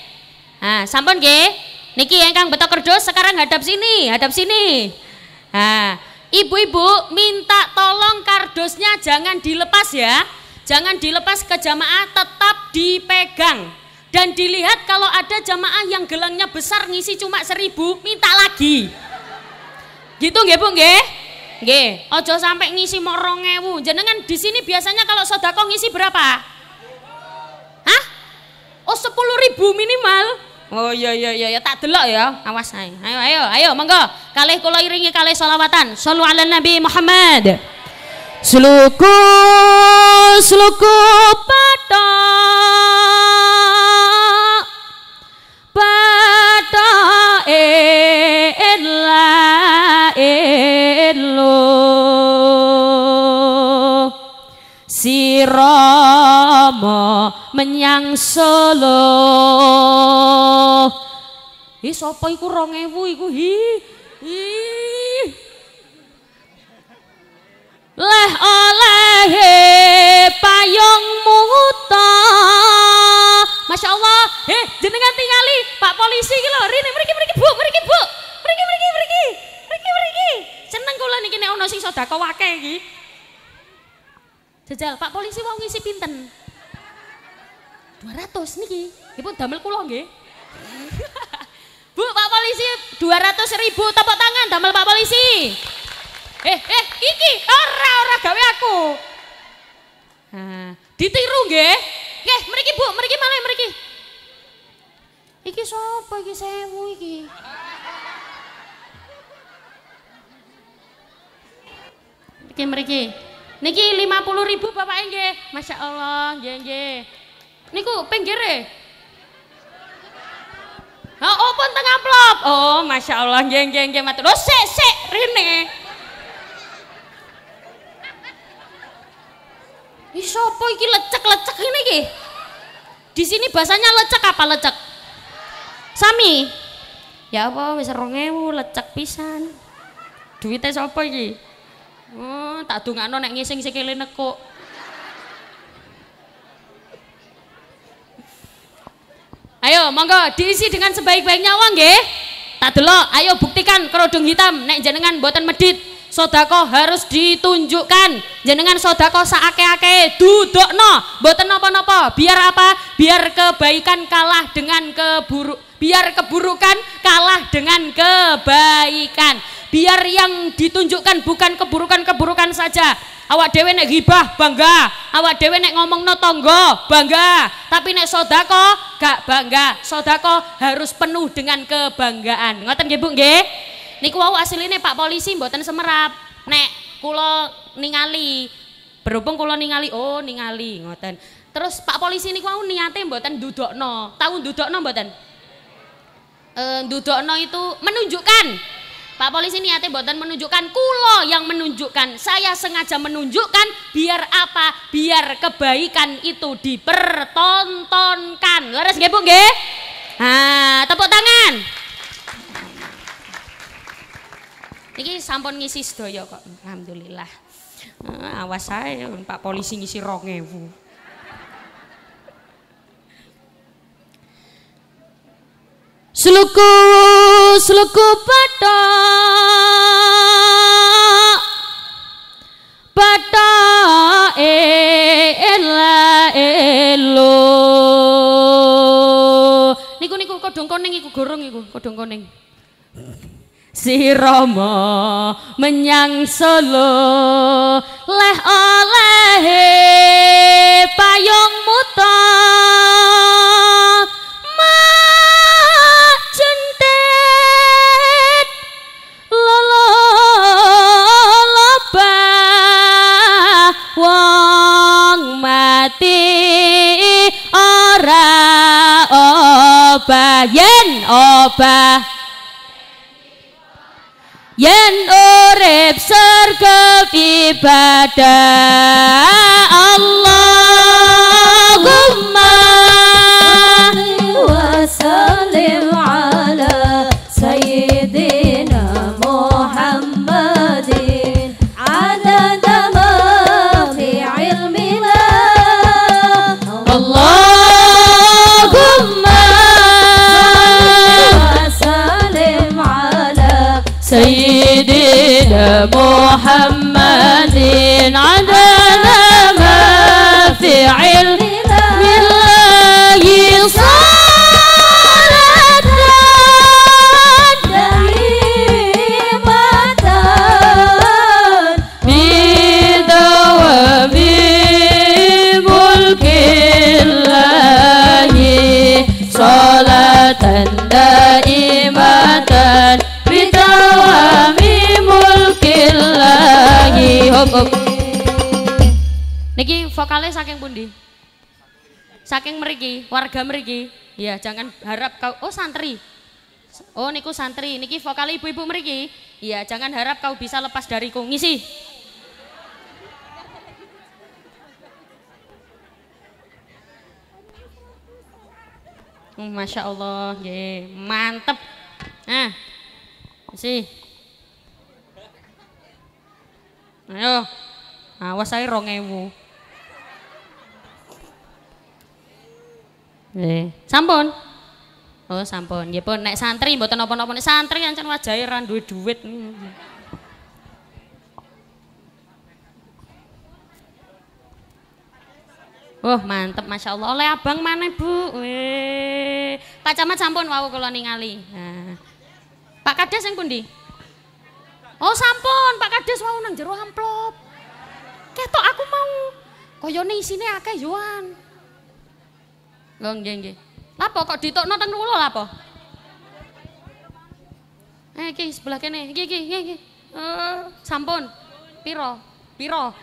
ah, sampun nggih. Niki engkang ya, betok kerdos sekarang hadap sini, hadap sini. hah ibu-ibu minta tolong kardusnya jangan dilepas ya. Jangan dilepas ke jamaah tetap dipegang. Dan dilihat kalau ada jamaah yang gelangnya besar ngisi cuma seribu, minta lagi. Gitu nggih Bu nggih? Nggih, ojo sampai ngisi mau ewu. Jenengan di sini biasanya kalau sodako ngisi berapa? Hah? Oh sepuluh ribu minimal. Oh iya iya iya ya tak delok ya. Awas ae. Ayo ayo ayo monggo. Kalih kula iringi kalih selawatan. Shallu ala Nabi Muhammad. Sluku sluku patok patok en e, la en lo sirama menyang Solo. Hi, sopo iku 2000 iku hi. Hi. Leh oleh payung muta. Masya Allah, eh jenengan tingali Pak polisi iki lho, rene mriki mriki Bu, mriki Bu. Mriki mriki mriki. Mriki mriki. Seneng kula niki nek ana sing sedekah akeh iki. Jajal, Pak polisi mau ngisi pinten? 200 niki. ibu damel kula nggih. Bu, Pak Polisi 200 ribu tepuk tangan damel Pak Polisi. Eh, eh, iki ora ora gawe aku. Nah, ditiru nggih. Nggih, meriki Bu, mriki malah mriki. Iki sapa iki sewu iki? Iki mriki. Niki 50 ribu Bapak nggih. Masya Allah, nggih nggih. Niku pinggire. Ha nah, oh open tengah amplop. Oh, Masya Allah geng-geng geng matur. Oh, se, sik rene. Ih sopo iki lecek-lecek ini ki. Di sini bahasanya lecek apa lecek? Sami. Ya apa wis 2000 lecek pisan. Duitnya sopo iki? Oh, tak dongakno nek ngising sikile nekuk. Ayo, monggo diisi dengan sebaik-baiknya uang nggih. Tak ayo buktikan kerudung hitam nek jenengan buatan medit. Sodako harus ditunjukkan. Jenengan sodako saake-ake no. buatan nopo-nopo. Biar apa? Biar kebaikan kalah dengan keburuk biar keburukan kalah dengan kebaikan biar yang ditunjukkan bukan keburukan-keburukan saja awak dewe nek hibah bangga awak dewe nek ngomong no tonggo bangga tapi nek sodako gak bangga sodako harus penuh dengan kebanggaan ngoten nggih Bu nggih niku wau aslinya Pak polisi mboten semerap nek kulo ningali berhubung kulo ningali oh ningali ngoten terus Pak polisi niku wau niate mboten dudokno tahu dudokno mboten Eh, Dudokno itu menunjukkan Pak polisi niatnya buatan menunjukkan kulo yang menunjukkan saya sengaja menunjukkan biar apa biar kebaikan itu dipertontonkan leres nggih Bu nggih ah, tepuk tangan Ini sampun ngisi sedaya kok alhamdulillah ah, awas saya Pak polisi ngisi 2000 Seluku sluku patok patok ela e, elo niku niku kodong koneng iku gorong iku kodong koneng Si romo menyang Solo leh oleh payung muta wong mati ora yen obah yen urip sergap ibadah Allah محمد lagi hop hop. Niki vokalnya saking pundi? Saking meriki, warga meriki. Ya, jangan harap kau oh santri. Oh niku santri, niki vokal ibu-ibu meriki. ya jangan harap kau bisa lepas dariku. Ngisi. Oh, Masya Allah, ye, mantep. Nah, sih. Ayo. Awas ae 2000. Eh, sampun. Oh, sampun. ya pun nek santri mboten napa-napa nek santri ancen wajahe ra duwe dhuwit. Oh mantep Masya Allah oleh abang mana bu Weh. Pak Camat sampun wau kalau ningali nah. Pak Kades yang pundi? Oh sampun, Pak Kades mau nang jero amplop. Ketok aku mau. Koyone isine akeh yoan. Lho nggih nggih. Lapo kok ditokno teng kula lapo? Eh iki sebelah kene, iki iki iki. Eh, sampun. Piro? Piro?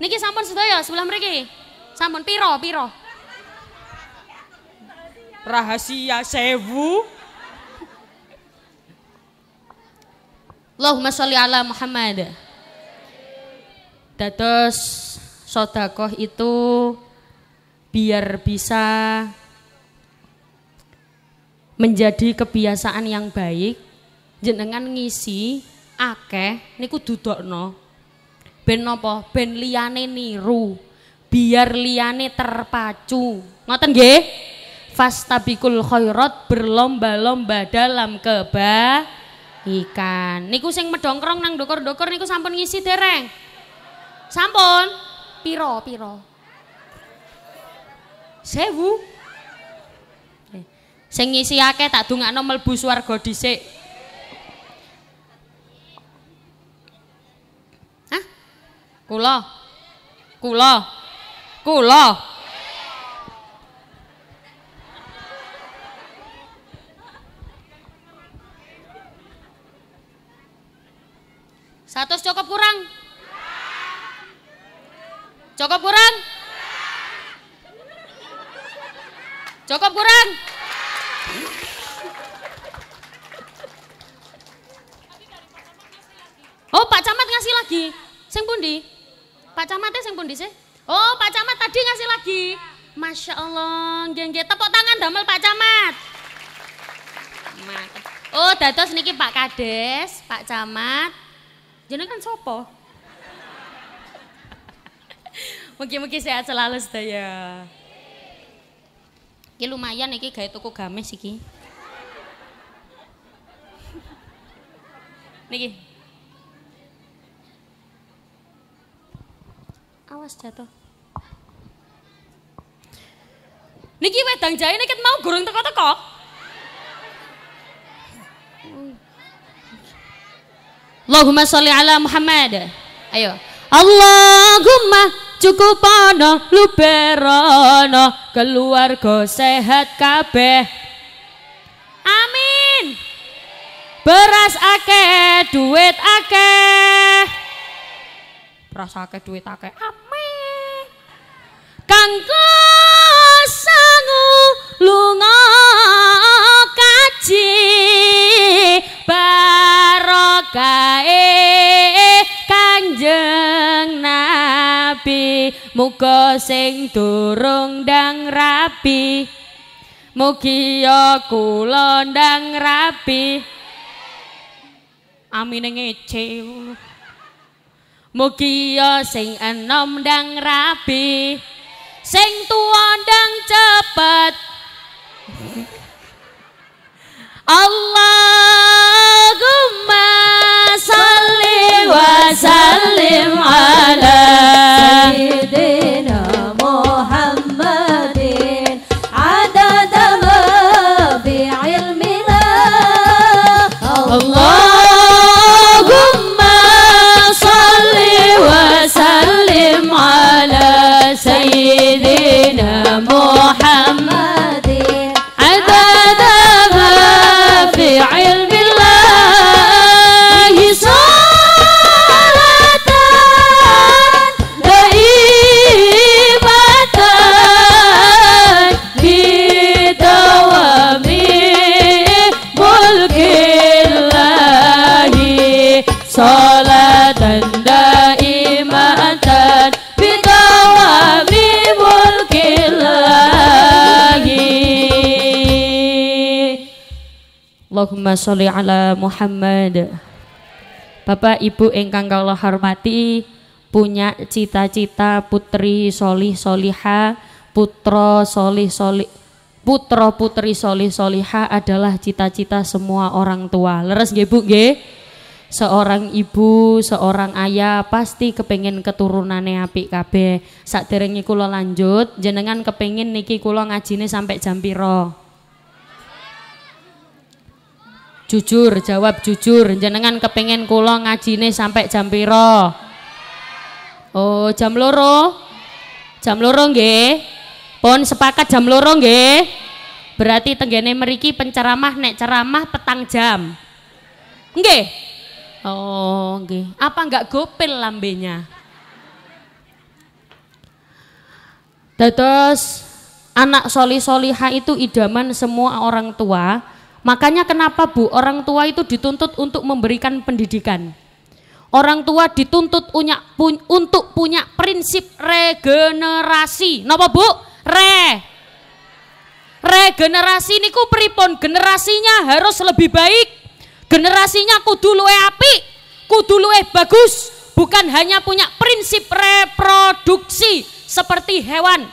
Niki sampun ya sebelah mriki. Sampun piro piro? Rahasia sewu. Allahumma sholli ala Muhammad. Dados sodakoh itu biar bisa menjadi kebiasaan yang baik jenengan ngisi akeh niku dudokno ben napa ben liyane niru biar liyane terpacu ngoten nggih fastabikul khairat berlomba-lomba dalam keba ikan. Niku sing medongkrong nang dokor-dokor niku sampun ngisi dereng. Sampun? Piro, piro? Sewu. Eh, sing ngisi akeh tak dungakno mlebu swarga dhisik. Hah? Kula. Kula. Kula. Satu cukup kurang? Cukup kurang? Cukup kurang? Oh, Pak Camat ngasih lagi. Sing pundi? Pak Camatnya sing pundi sih? Oh, Pak Camat tadi ngasih lagi. Masya Allah, geng tepuk tangan damel Pak Camat. Oh, dados niki Pak Kades, Pak Camat, Jenengan sopo? Mungkin-mungkin sehat selalu sedaya. Ini lumayan iki gawe toko gamis iki. Niki. Awas jatuh. Niki wedang jahe niki mau gurung teko-teko. Allahumma sholli ala Muhammad. Ayo. Allahumma cukup ana luberana keluarga sehat kabeh. Amin. Beras akeh, duit akeh. Beras akeh, duit akeh. Amin. Kangku sangu lunga kaji rapi muga sing durung ndang rapi mugiya kula ndang rapi amine ngece mugiya sing enom ndang rapi sing tuwa ndang cepet Allahumma salli wa sallim ala Sayyidina Allahumma sholli ala Muhammad. Bapak Ibu ingkang kula hormati, punya cita-cita putri solih soliha, putra solih solih putra putri solih soliha adalah cita-cita semua orang tua. Leres nggih Bu nggih? seorang ibu, seorang ayah pasti kepengen keturunannya apik kabeh. Saderenge kula lanjut, jenengan kepengen niki kula ngajine sampai jam piro? Jujur, jawab jujur. Jenengan kepengen kula ngajine sampai jam piro? Oh, jam loro? Jam loro nge pon sepakat jam loro nge Berarti tenggene meriki penceramah nek ceramah petang jam. nge Oh, nge Apa enggak gopil lambenya? Dados anak soli soliha itu idaman semua orang tua Makanya kenapa Bu, orang tua itu dituntut untuk memberikan pendidikan. Orang tua dituntut punya, pun, untuk punya prinsip regenerasi. Napa Bu? Re. Regenerasi niku pripun? Generasinya harus lebih baik. Generasinya kudu luwe api, kudu luwe bagus, bukan hanya punya prinsip reproduksi seperti hewan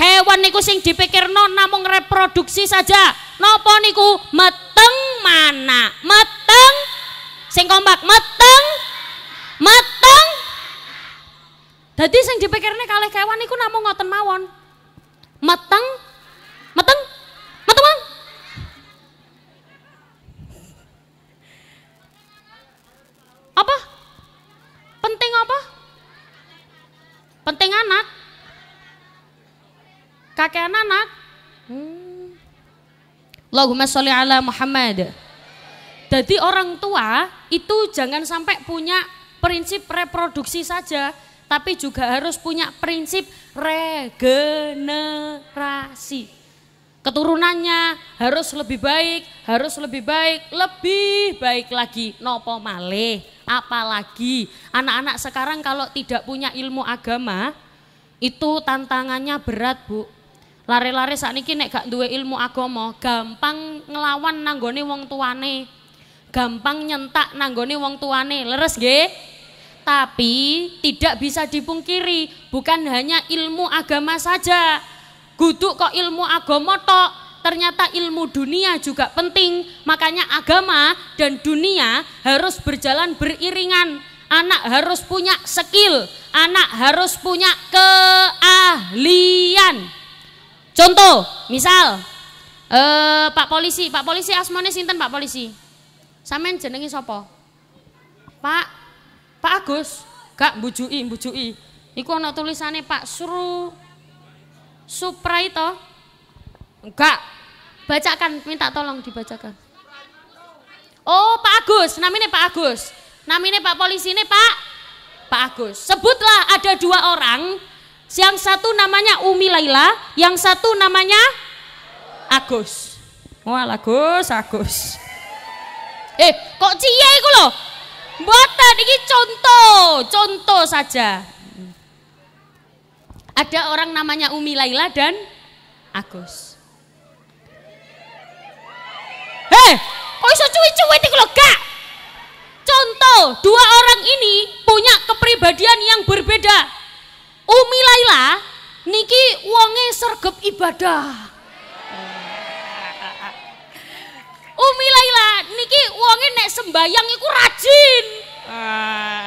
Hewan niku sing dipikirno namung reproduksi saja. Napa niku meteng mana? Meteng sing kompak meteng meteng Dadi sing dipikirnya kalih hewan niku namung ngoten mawon. Meteng meteng meteng. Apa? Penting apa? Penting anak kakek anak-anak. Hmm. Allahumma sholli ala Muhammad. Jadi orang tua itu jangan sampai punya prinsip reproduksi saja, tapi juga harus punya prinsip regenerasi. Keturunannya harus lebih baik, harus lebih baik, lebih baik lagi. Nopo malih, apalagi anak-anak sekarang kalau tidak punya ilmu agama, itu tantangannya berat bu. Lare-lare ini nek gak duwe ilmu agama, gampang ngelawan nanggone wong tuane. Gampang nyentak nanggone wong tuane. Leres ge Tapi tidak bisa dipungkiri, bukan hanya ilmu agama saja. Guduk kok ilmu agama tok, ternyata ilmu dunia juga penting. Makanya agama dan dunia harus berjalan beriringan. Anak harus punya skill, anak harus punya keahlian. Contoh, misal eh, Pak polisi, Pak polisi asmane sinten Pak polisi? Sampean jenengi sopo. Pak Pak Agus, gak bujui, bujui. Iku ana tulisane Pak Suru Supraito. Enggak. Bacakan, minta tolong dibacakan. Oh, Pak Agus, namine Pak Agus. namine Pak polisi ini Pak Pak Agus. Sebutlah ada dua orang yang satu namanya Umi Laila, yang satu namanya Agus. Wah, Agus, Agus. Eh, kok cie iku lho? Mboten iki contoh, contoh saja. Ada orang namanya Umi Laila dan Agus. Hei, eh, kok iso cuwi cuwit iku lho, Kak? Contoh, dua orang ini punya kepribadian yang berbeda. Umi Laila niki wonge sergap ibadah. Umi Laila niki wonge nek sembayang iku rajin. Ah.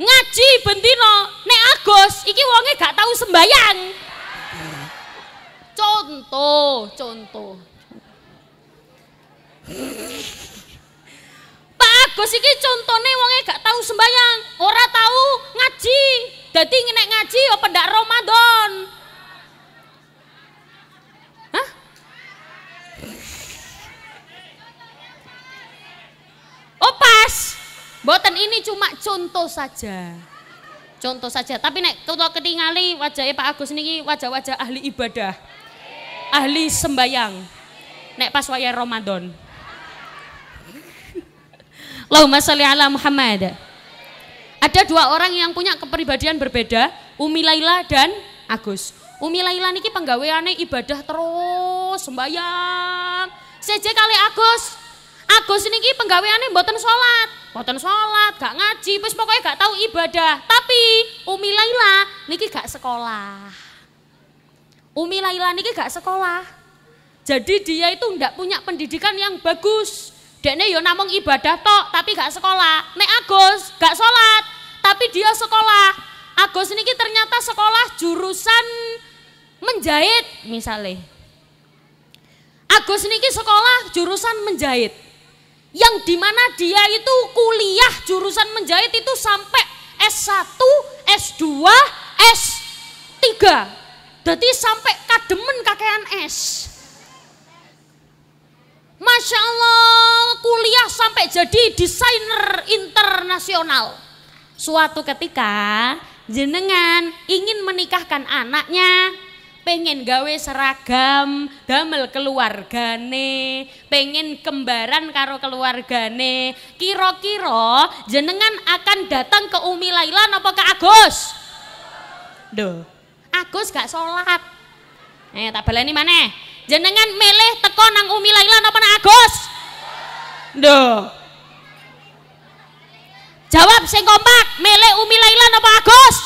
Ngaji bentino nek Agus iki wonge gak tahu sembayang. Contoh, contoh. Pak Agus iki contone wonge gak tahu sembayang, ora tahu jadi nek ngaji apa ndak Ramadan. Hah? Oh pas. Boten ini cuma contoh saja. Contoh saja, tapi nek kula ketingali wajahnya Pak Agus niki wajah-wajah ahli ibadah. Ahli sembayang. Nek pas wayah Ramadan. Allahumma sholli ala Muhammad ada dua orang yang punya kepribadian berbeda, Umi Laila dan Agus. Umi Laila niki penggaweane ibadah terus sembayang. Seje kali Agus. Agus niki penggaweane mboten salat, mboten salat, gak ngaji, wis pokoknya gak tahu ibadah. Tapi Umi Laila niki gak sekolah. Umi Laila niki gak sekolah. Jadi dia itu ndak punya pendidikan yang bagus. Dene yo namung ibadah tok tapi gak sekolah. Nek Agus gak sholat tapi dia sekolah. Agus niki ternyata sekolah jurusan menjahit misalnya. Agus niki sekolah jurusan menjahit. Yang dimana dia itu kuliah jurusan menjahit itu sampai S1, S2, S3. Jadi sampai kademen kakean S. Masya Allah kuliah sampai jadi desainer internasional. Suatu ketika jenengan ingin menikahkan anaknya, pengen gawe seragam, damel keluargane, pengen kembaran karo keluargane. Kiro-kiro jenengan akan datang ke Umi Laila apa ke Agus? Duh, Agus gak sholat. Eh, tak ini mana? jenengan meleh teko nang Umi Laila napa nang Agus? Duh. Jawab sing kompak, meleh Umi Laila napa Agus?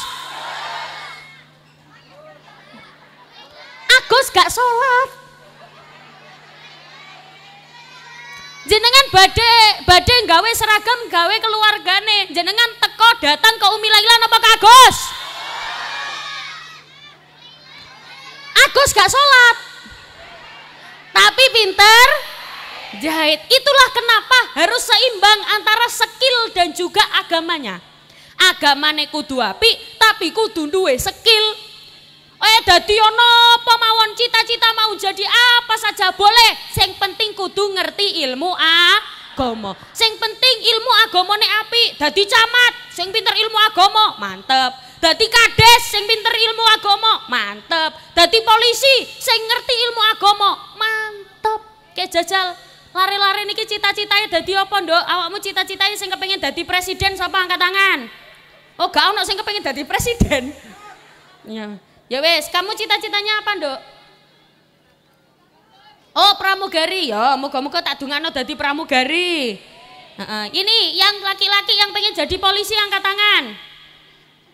Agus gak sholat. Jenengan badhe badhe gawe seragam gawe keluargane. Jenengan teko datang ke Umi Laila napa ke Agus? Agus gak sholat tapi pinter jahit. Itulah kenapa harus seimbang antara skill dan juga agamanya. Agamane kudu api tapi kudu duwe skill. Eh dadi ana pemawon cita-cita mau jadi apa saja boleh, sing penting kudu ngerti ilmu agama. Sing penting ilmu agamane api, dadi camat, sing pinter ilmu agama, mantep dadi kades sing pinter ilmu agomo, mantep dadi polisi sing ngerti ilmu agomo, mantep kayak jajal lari-lari niki cita-citanya dadi apa ndok awakmu cita-citanya sing kepengen dadi presiden sapa angkat tangan oh gak ono sing kepengen dadi presiden ya ya wes kamu cita-citanya apa ndok oh pramugari ya moga-moga tak dungano dadi pramugari ini yang laki-laki yang pengen jadi polisi angkat tangan.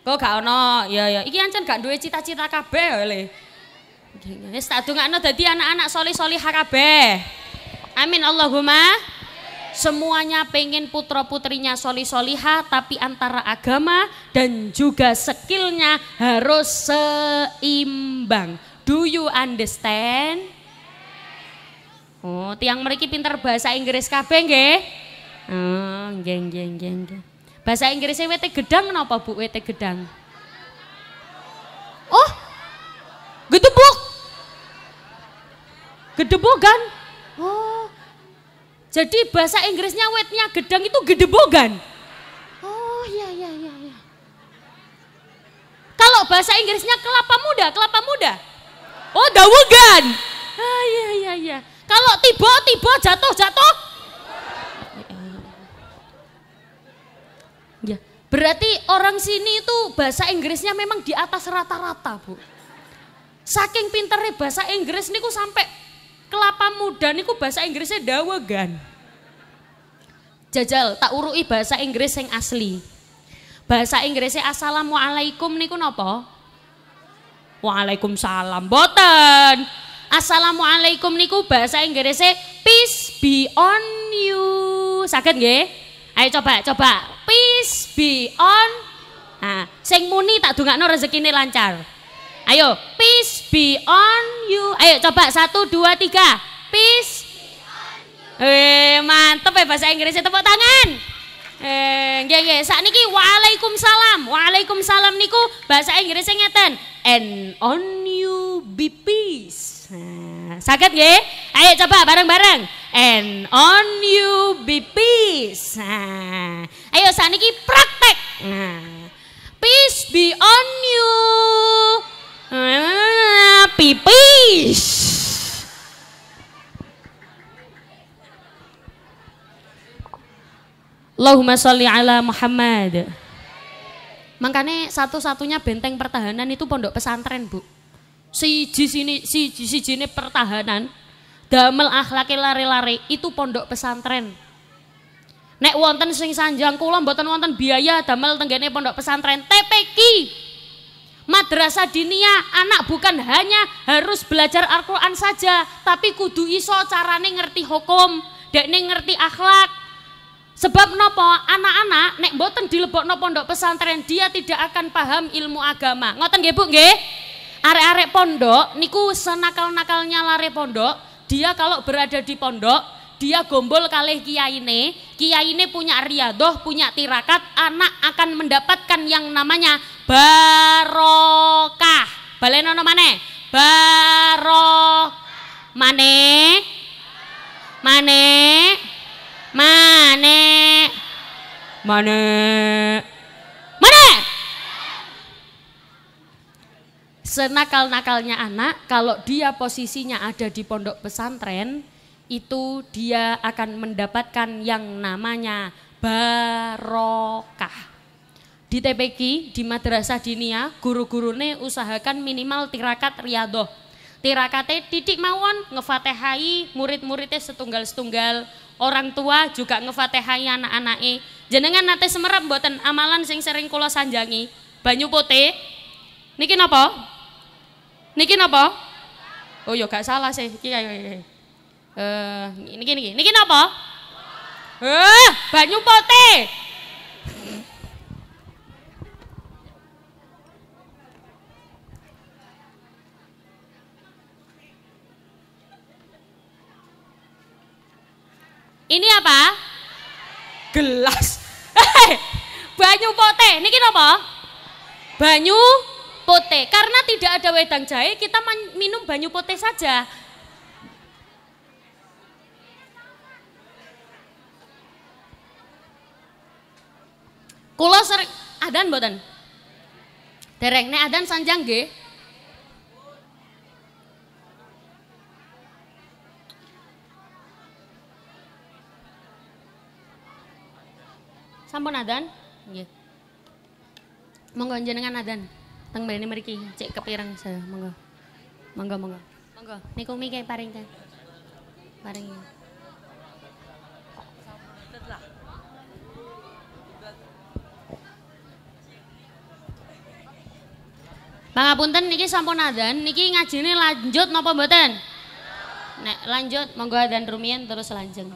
Kok gak ono? Ya ya, iki ancen gak duwe cita-cita kabeh ya le. Wis tak dongakno jadi anak-anak solih soli kabeh. Amin Allahumma. Semuanya pengen putra-putrinya soli-soliha, tapi antara agama dan juga skillnya harus seimbang. Do you understand? Oh, tiang meriki pinter bahasa Inggris kabeh nggih? Oh, nggih nggih nggih. Bahasa Inggrisnya wete gedang kenapa Bu wete gedang? Oh, gedebuk. gedebogan. Oh, jadi bahasa Inggrisnya wetnya gedang itu gedebogan. Oh iya iya iya. iya. Kalau bahasa Inggrisnya kelapa muda, kelapa muda. Oh dawegan. Ah iya iya iya. Kalau tiba-tiba jatuh-jatuh Berarti orang sini itu bahasa Inggrisnya memang di atas rata-rata, Bu. Saking pinternya bahasa Inggris niku sampai kelapa muda niku bahasa Inggrisnya dawegan. Jajal tak urui bahasa Inggris yang asli. Bahasa Inggrisnya assalamualaikum niku nopo? Waalaikumsalam boten. Assalamualaikum niku bahasa Inggrisnya peace be on you. Sakit nggih? Ayo coba coba peace be on nah, sing muni tak dungakno rezekine lancar ayo peace be on you ayo coba satu dua tiga peace Eh mantep ya bahasa Inggrisnya tepuk tangan. Eh nggih nggih niki waalaikumsalam. Waalaikumsalam niku bahasa Inggrisnya ngeten and on you be peace. Nah, sakit ya? Ayo coba bareng-bareng. And on you be peace. Nah, ayo ini praktek. Nah, peace be on you. Nah, be peace. Allahumma sholli ala Muhammad. Makanya satu-satunya benteng pertahanan itu pondok pesantren, Bu siji sini siji sijine pertahanan damel akhlaknya lari-lari itu pondok pesantren. Nek wonten sing sanjang kula mboten wonten biaya damel tenggene pondok pesantren TPQ. Madrasah dinia anak bukan hanya harus belajar Al-Qur'an saja, tapi kudu iso carane ngerti hukum, dekne ngerti akhlak. Sebab nopo anak-anak nek mboten dilebokno pondok pesantren dia tidak akan paham ilmu agama. Ngoten nggih Bu nggih? Arek-arek pondok niku senakal-nakalnya lare pondok, dia kalau berada di pondok, dia gombol kalih kiyaine, ini punya riadoh, punya tirakat, anak akan mendapatkan yang namanya barokah. Balenono maneh? Barok mane mane mane mane mane senakal-nakalnya anak, kalau dia posisinya ada di pondok pesantren, itu dia akan mendapatkan yang namanya barokah. Di TPQ, di Madrasah Dinia, guru-gurune usahakan minimal tirakat riadoh. Tirakatnya titik mawon, ngefatehai murid-muridnya setunggal-setunggal. Orang tua juga ngefatehai anak-anaknya. Jenengan nate semerap buatan amalan sing sering kulo sanjangi. Banyu putih, Niki napa? Niki napa? Oh ya gak salah sih. Iki ayo. Eh niki niki. Niki napa? Eh, banyu pote. Ini apa? Gelas. Banyu pote. Niki napa? Banyu pote. Karena tidak ada wedang jahe, kita minum banyu pote saja. Kulo sering adan boten? Dereng nek adan sanjang nggih. Sampun adan? Nggih. Monggo njenengan adan teng mrene mriki cek kepireng saya monggo monggo monggo monggo niku miki paring kan paring Apunten niki sampun adzan, niki ngajine lanjut napa mboten? Nek lanjut monggo adzan rumiyin terus lanjeng.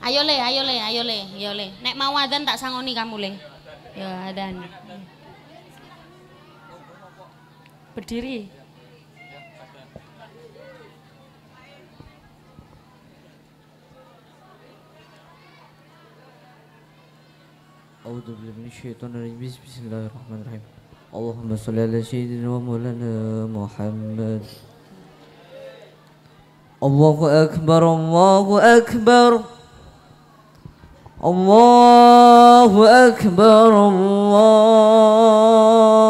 Ayo le, ayo le, ayo le, ayo le. Nek mau adzan tak sangoni kamu le. Yo adzan. berdiri. أعوذ بالله من الشيطان الرجيم بسم الله الرحمن الرحيم اللهم صل على سيدنا ومولانا محمد الله أكبر الله أكبر الله أكبر الله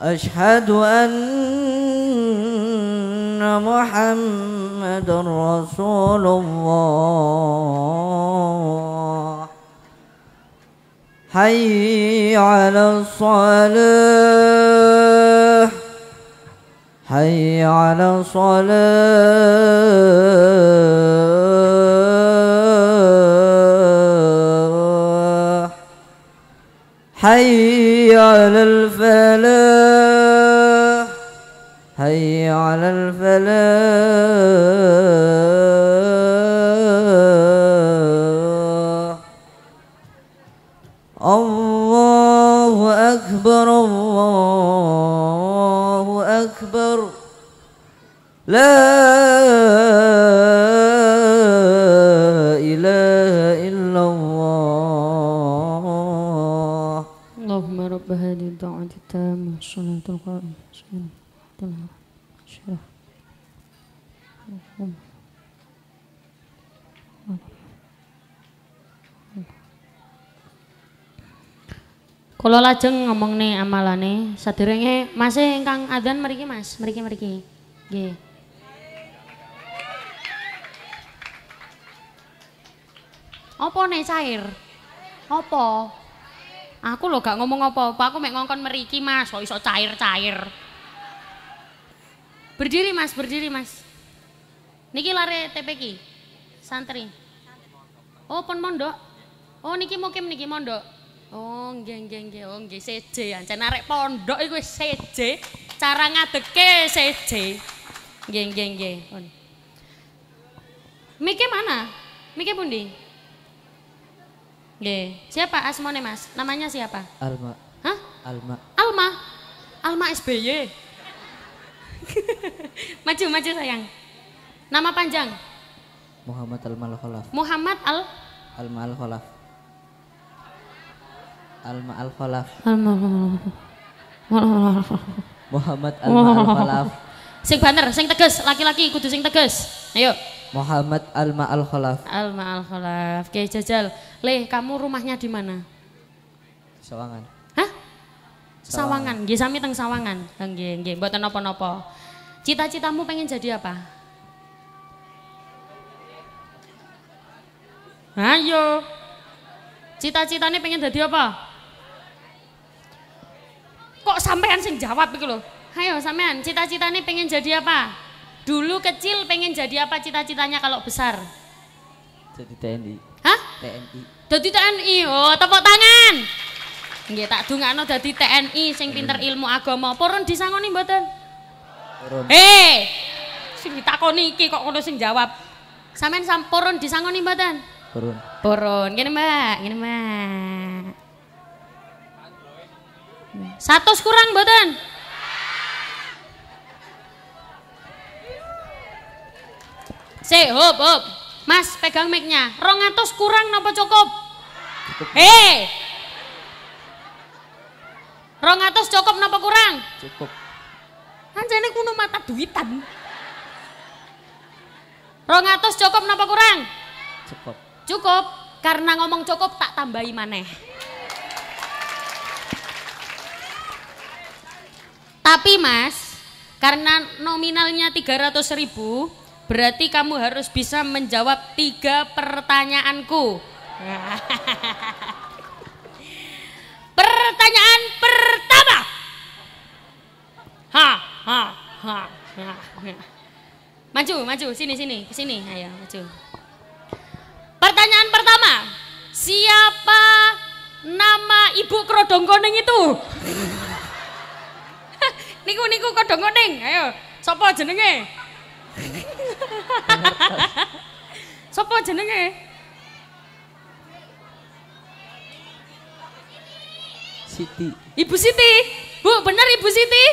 أشهد أن محمد رسول الله حي على الصلاة حي على الصلاة حي على الفلاح حي على الفلاح الله أكبر الله أكبر لا Salatul Qa'im Allahumma Kalau lajeng ngomong nih amalane, saderenge masih ingkang adan meriki mas, meriki meriki, g. Opo nih cair? opo. Aku lo gak ngomong apa-apa, aku mek ngongkon meriki Mas, kok iso cair-cair. Berdiri Mas, berdiri Mas. Niki lare TPK. Santri. Oh, pon mondok. Oh, niki mukim niki mondok. Oh, geng geng geng, Oh, nggih seje ancen arek pondok iku seje. Cara ngadeke seje. geng. nggih nggih. Mike mana? Mike pundi? Nggih. Siapa asmone Mas? Namanya siapa? Alma. Hah? Alma. Alma. Alma SBY. maju maju sayang. Nama panjang? Muhammad Alma Al-Khalaf. Muhammad Al Alma Al-Khalaf. Alma Al-Khalaf. Alma Al-Khalaf. Muhammad Alma Al-Khalaf. Sing banner, sing tegas, laki-laki kudu sing tegas. Ayo. Muhammad Al Maal Khalaf. Al Maal Khalaf. Oke, Jajal. Le, kamu rumahnya di mana? Sawangan. Hah? Sawangan. Nggih, sami teng Sawangan. Nggih, nggih, mboten napa-napa. Cita-citamu pengen jadi apa? Ayo. Cita-citanya pengen jadi apa? Kok sampean sing jawab iki lho? Ayo sampean, cita-citanya pengen jadi apa? Dulu kecil pengen jadi apa cita-citanya kalau besar? Jadi TNI. Hah? TNI. Jadi TNI. Oh, tepuk tangan. Nggih, tak dungakno dadi TNI sing pinter ilmu agama. Purun disangoni mboten? Purun. Hei. Eh, sing ditakoni iki kok ngono sing jawab. Sampeyan sampurun disangoni mboten? Purun. Purun. Gini Mbak. gini Mbak. Satu kurang mboten? Si, hop, hop. Mas, pegang mic-nya. kurang napa cukup? Cukup. Hei. 200 cukup napa kurang? Cukup. Anjane kuno mata duitan. 200 cukup napa kurang? Cukup. Cukup. Karena ngomong cukup tak tambahi maneh. Tapi Mas, karena nominalnya 300 ribu, Berarti kamu harus bisa menjawab tiga pertanyaanku. Pertanyaan pertama. Ha, ha, ha, ha, Maju, maju, sini, sini, sini, ayo, maju. Pertanyaan pertama, siapa nama ibu kerodong koning itu? niku, niku kerodong koning, ayo, sopo jenenge? Sopo jenenge? Siti. Ibu Siti. Bu, bener Ibu Siti?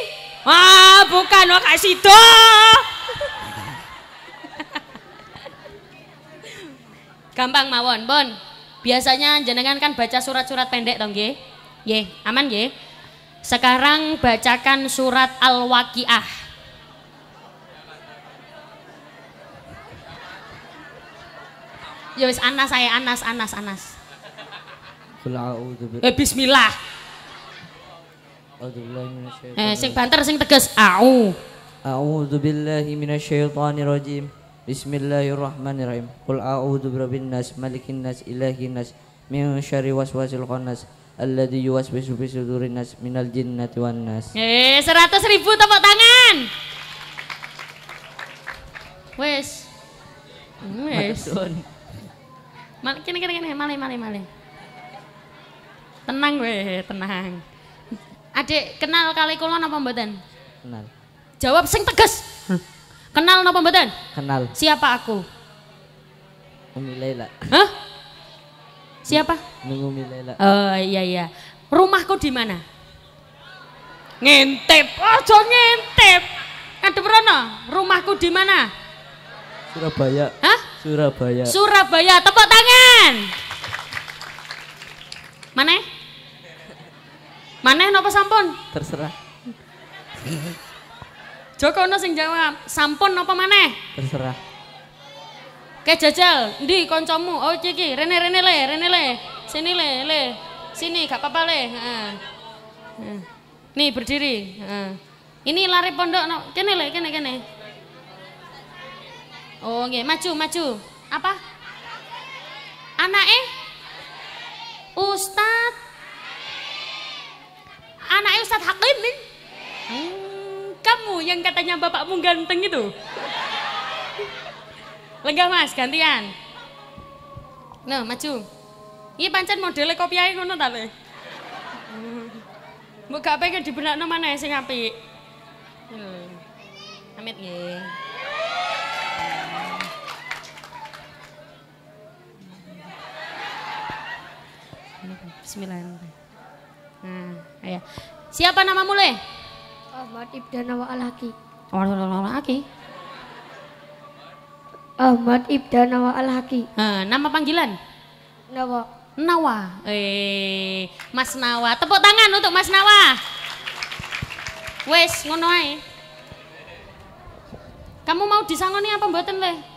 Ah, bukan Wak Sido. Gampang mawon, Bon. Biasanya jenengan kan baca surat-surat pendek dong, nggih? Nggih, aman nggih? Sekarang bacakan surat Al-Waqiah. Ya wis Anas saya Anas Anas Anas. Gitu, eh bismillah. Eh sing banter sing tegas au. A'udzu billahi minasyaitonir rajim. Bismillahirrahmanirrahim. Qul a'udzu birabbin nas, malikin nas, ilahin nas, min syarri waswasil khannas alladzi yuwaswisu fi sudurin nas minal jinnati wan nas. Eh, 100 ribu tepuk tangan. Wes. Wes. Mal, kini kini kene malih malih malih Tenang gue, tenang. Adik kenal kali kulon apa mboten? Kenal. Jawab sing tegas. Kenal apa mboten? Kenal. Siapa aku? Umi Laila. Hah? Siapa? Nunggu Umi Laila. Oh iya iya. Rumahku di mana? Ngintip, oh jo ngintip. Kadep rono, rumahku di mana? Surabaya. Hah? Surabaya. Surabaya, tepuk tangan. Mana? Mana nopo sampun? Terserah. Joko ono sing jawab, sampun nopo maneh? Terserah. Oke jajal, di koncomu, Oh ciki, rene rene le, rene le. Sini le, le. Sini gak apa-apa le. Nih berdiri. Ini lari pondok no. Kene le, kene kene. Oh nggih, maju maju. Apa? Anake? Ustad? Anaknya Ustad Hakim? Hmm, kamu yang katanya bapakmu ganteng itu? lega mas, gantian. Nah, maju. Ini iya, pancen modelnya kopi aja ngono tali Mbok gak pengen dibenakno mana sing apik. Hmm. Amit nggih. Bismillahirrahmanirrahim. Nah, ya. Siapa nama mulai? Ahmad Ibdan al Ahmad Al-Haki. Ahmad Ibdan al nama panggilan? Nawa. Nawa. Eh, Mas Nawa. Tepuk tangan untuk Mas Nawa. Wes, ngono ae. Kamu mau disangoni apa mboten, Le?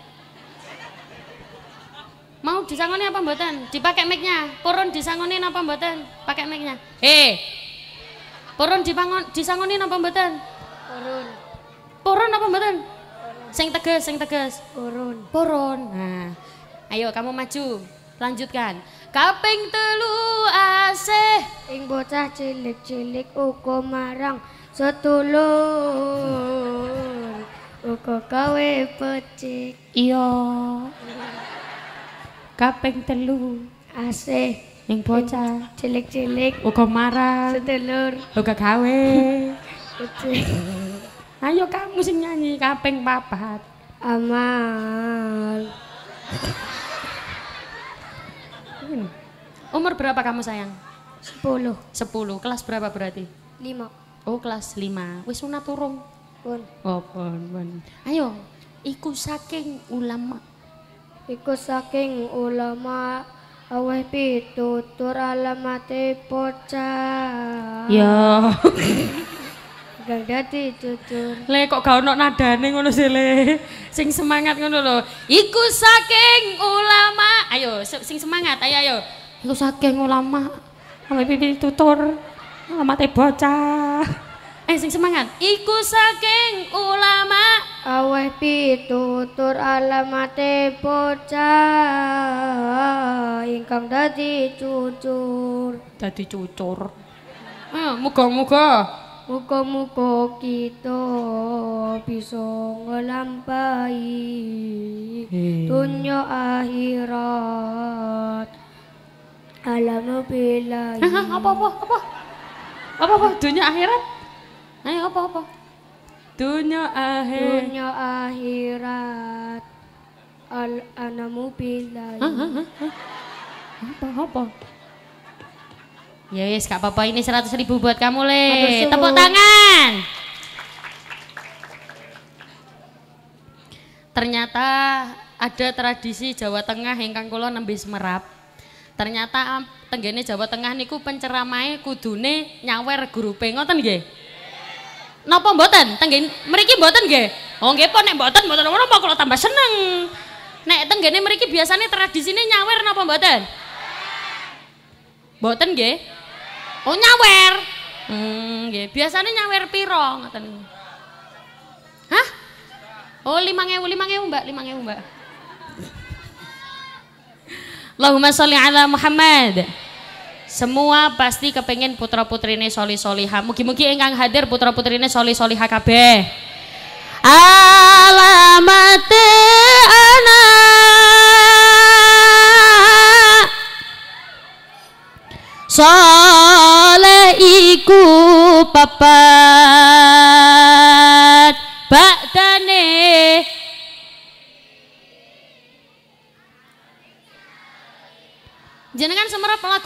Mau disangoni apa mboten? Dipakai mic-nya. Purun disangoni apa mboten? Pakai mic Hei. Eh. Purun dipangon disangoni apa mboten? Purun. Purun apa mboten? Sing tegas, sing tegas. Purun. Purun. Nah. Ayo kamu maju. Lanjutkan. Kaping telu asih ing bocah cilik-cilik uko marang setulur. uko kawe pecik Iya. Kaping telu. Asih. Yang bocah. Cilik-cilik. Uga marah. Sedulur. Uga gawe. Ayo kamu sing nyanyi kaping papat. Amal. Hmm. Umur berapa kamu sayang? Sepuluh. Sepuluh. Kelas berapa berarti? Lima. Oh kelas lima. Wis sunat turung. Pun. Oh pun pun. Ayo. Iku saking ulama iku saking ulama aweh pitutur alamate bocah. Ya. Gak dadi tutur. Le kok gak ono nadane ngono sih le. Sing semangat ngono lo. Iku saking ulama. Ayo sing semangat ayo ayo. Iku saking ulama. Aweh pitutur alamate bocah. Eh sing semangat. Iku saking ulama. Aweh pitutur alamate bocah ingkang dadi cucur. Dadi cucur. Ah, muga-muga. Muga-muga kita bisa ngelampahi hmm. dunya akhirat. Alamu billahi. Apa apa apa? Apa apa dunia akhirat? Ayo apa apa? Dunia akhir. Dunia akhirat. Al anamu billahi. Apa apa? Ya yes, gak apa-apa ini 100 ribu buat kamu le. Tepuk tangan. Ternyata ada tradisi Jawa Tengah ingkang kula nembe semerap. Ternyata tenggene Jawa Tengah niku penceramai kudune nyawer guru pengotan nggih. Napa mboten? Tenggen mriki mboten nggih. Oh nggih po nek mboten mboten apa kula tambah seneng. Nek tenggene mriki biasanya tradisine nyawer napa mboten? Mboten nggih. Oh nyawer. Hmm nggih, biasane nyawer piro ngoten. Hah? Oh 5000 5000 Mbak, 5000 Mbak. Allahumma sholli ala Muhammad. Semua pasti kepengen putra putrine soli soliha. Mugi mugi engkang hadir putra putrine soli soliha kabeh. Alamatnya anak soleh iku papa.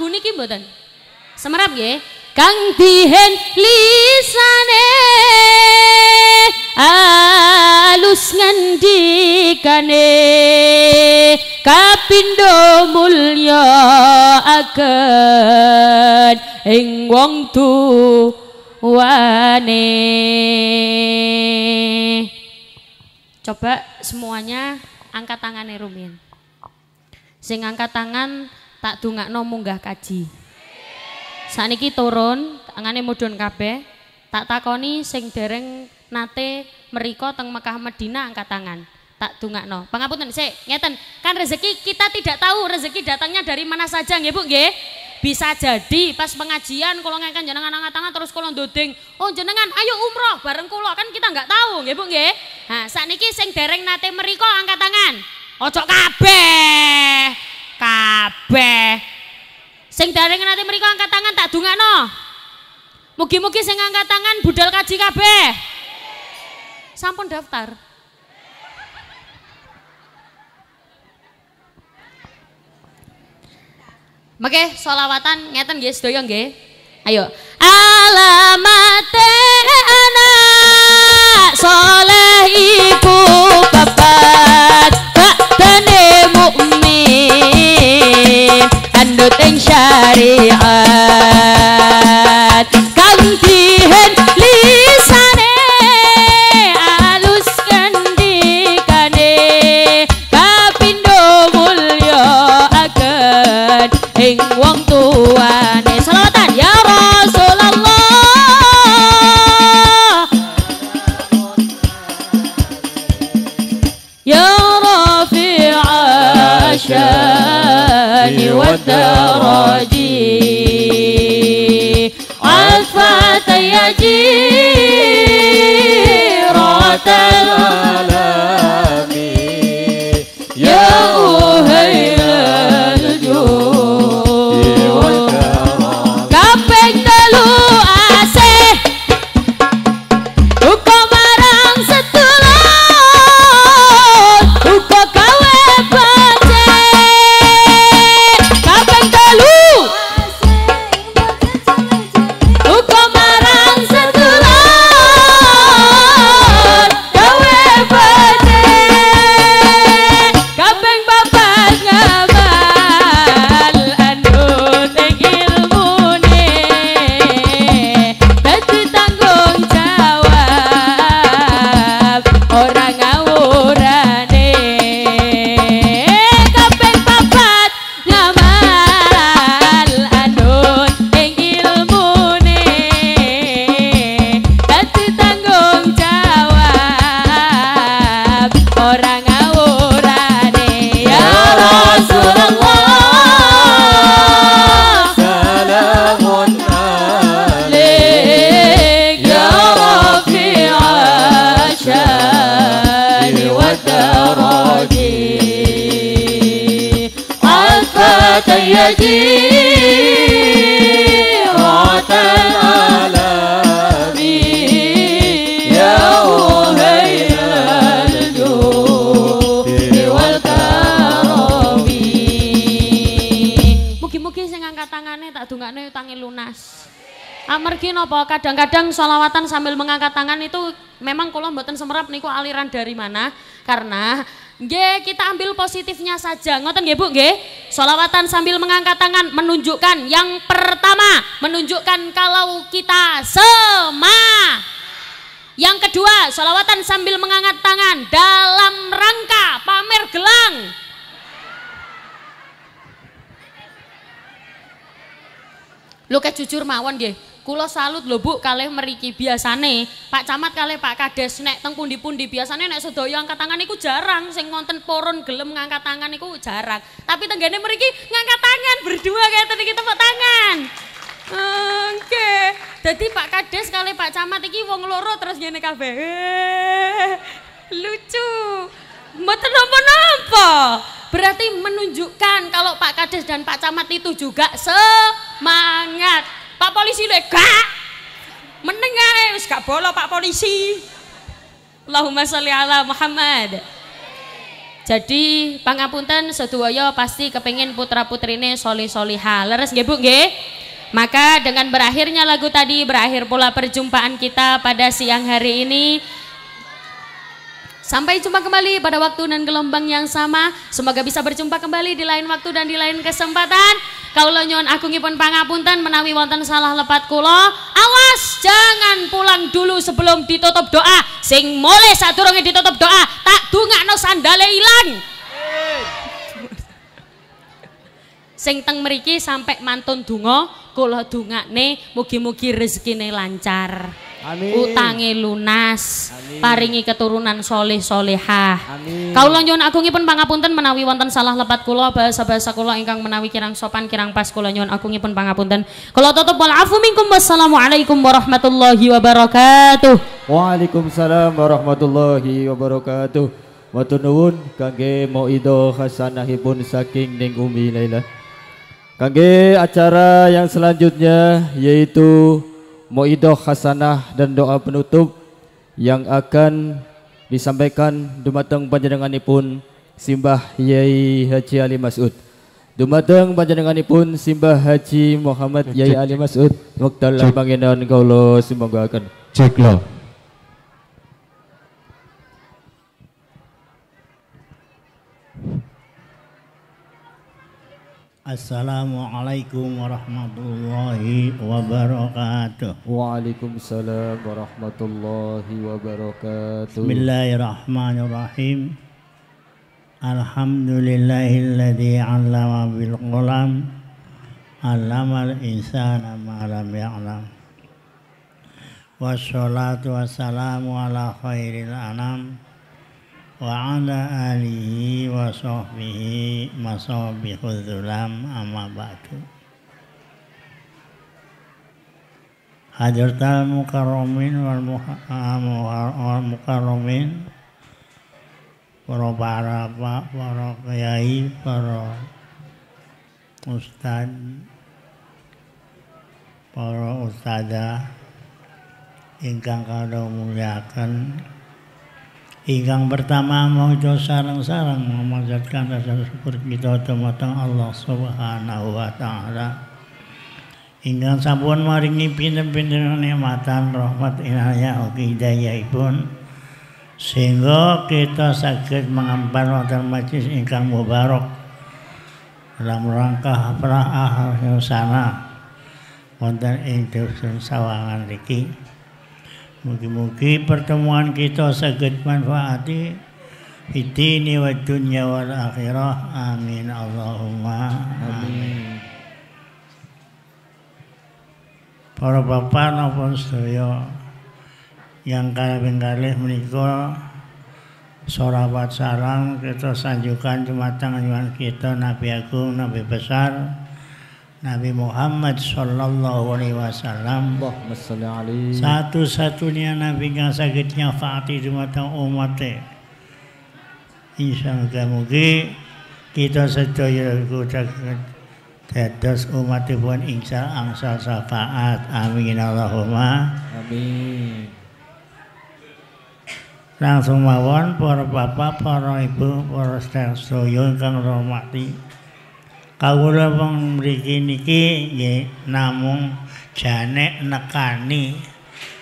lagu niki mboten? Semerap nggih. Kang dihen lisane alus ngendikane kapindo mulya agen ing wong tuwane Coba semuanya angkat tangannya Rumin. Sing angkat tangan tak no munggah kaji. Saniki turun, angane mudun kabeh, tak takoni sing dereng nate meriko teng Mekah Medina angkat tangan. Tak no. Pangapunten saya ngeten. Kan rezeki kita tidak tahu rezeki datangnya dari mana saja nggak Bu nggih. Bisa jadi pas pengajian kalau kan jenengan angkat tangan terus kalau duding, oh jenengan ayo umroh bareng kulo kan kita nggak tahu nggak Bu nggih. Nah, sakniki sing dereng nate meriko angkat tangan. Ojo kabeh kabeh. Sing dari nanti mereka angkat tangan tak no, Mugi-mugi sing angkat tangan budal kaji kabeh. Sampun daftar. Oke, solawatan ngeten guys doyong guys. Ayo. Alamat apa kadang-kadang sholawatan sambil mengangkat tangan itu memang kalau mboten semerap niku aliran dari mana? Karena Nge, kita ambil positifnya saja. Ngoten nggih, Bu, nggih. Solawatan sambil mengangkat tangan menunjukkan yang pertama, menunjukkan kalau kita sema. Yang kedua, solawatan sambil mengangkat tangan dalam rangka pamer gelang. Lu kayak jujur mawon nggih. Kulo salut lho Bu kalih meriki biasane Pak Camat kalih Pak Kades nek teng pundi-pundi biasane nek sedoyo angkat tangan iku jarang sing ngonten poron gelem ngangkat tangan iku jarang. Tapi tenggane meriki ngangkat tangan berdua kayak tadi kita tepuk tangan. Oke. Okay. jadi Pak Kades kalih Pak Camat iki wong loro terus gini kabeh. Eh, lucu. mata nopo nopo Berarti menunjukkan kalau Pak Kades dan Pak Camat itu juga semangat. Pak polisi lho, eh, gak. Meneng ae wis gak bolo Pak polisi. Allahumma sholli ala Muhammad. Jadi pangapunten sedoyo pasti kepingin putra-putrine soli soliha Leres nggih Bu nggih? Maka dengan berakhirnya lagu tadi berakhir pula perjumpaan kita pada siang hari ini. Sampai jumpa kembali pada waktu dan gelombang yang sama. Semoga bisa berjumpa kembali di lain waktu dan di lain kesempatan. Kalau nyon ngipun pangapunten menawi wonten salah lepat kulo, Awas jangan pulang dulu sebelum ditutup doa. Sing mulai sadurunge ditutup doa, tak dungakno sandale ilan. Sing teng meriki sampai mantun donga, kula dungakne mugi-mugi rezekine lancar. Amin. Utangi lunas. Amin. Paringi keturunan soleh solehah. Kaula nyuwun agungipun pangapunten menawi wonten salah lepat kulo, bahasa-bahasa kulo ingkang menawi kirang sopan kirang pas kula nyuwun agungipun pangapunten. Kalau tutup wal afu minkum wassalamualaikum warahmatullahi wabarakatuh. Waalaikumsalam warahmatullahi wabarakatuh. Matur nuwun kangge mauidho hasanahipun saking ning Umi Laila. Kangge acara yang selanjutnya yaitu Mu'idah khasanah dan doa penutup Yang akan disampaikan Dumateng pun Simbah Yai Haji Ali Mas'ud Dumateng pun Simbah Haji Muhammad Yai Ali Mas'ud Waktu Allah Bangin dan Semoga akan Ceklah Assalamualaikum warahmatullahi wabarakatuh. Waalaikumsalam warahmatullahi wabarakatuh. Bismillahirrahmanirrahim. Alhamdulillahilladzi 'allama bil qalam al insana ma lam ya'lam. Wassalatu wassalamu ala khairil anam wa ala alihi wa sahbihi masabihul zulam amma ba'du Hadirtal mukarramin wal mukarramin para para para kiai para ustad para ustada ingkang kada muliakan Ingkang pertama maca sarang-sarang memanjatkan rasa syukur kita dumateng Allah Subhanahu wa taala. Ingkang sampun maringi pinten-pinten nikmatan rahmat inayah ugi dayahipun sehingga kita sakit mengemban wonten majelis ingkang mubarak dalam rangka yang sana wonten ing dusun sawangan riki. Mugi-mugi pertemuan kita manfaat di dini wa dunia wal akhirah. Amin Allahumma. Amin. Para bapak napa sedaya yang kalian kalih menikah, sorawat sarang kita sanjukan tangan kita Nabi Agung Nabi Besar Nabi Muhammad Shallallahu Alaihi Wasallam satu-satunya Nabi yang sakit nyafaat di mata umat Insya Allah mungkin kita sedaya kuda dados pun insya angsa syafaat amin Allahumma amin langsung mawon para bapak para ibu para yang kami hormati kawula wong mriki niki nggih namung jane nekani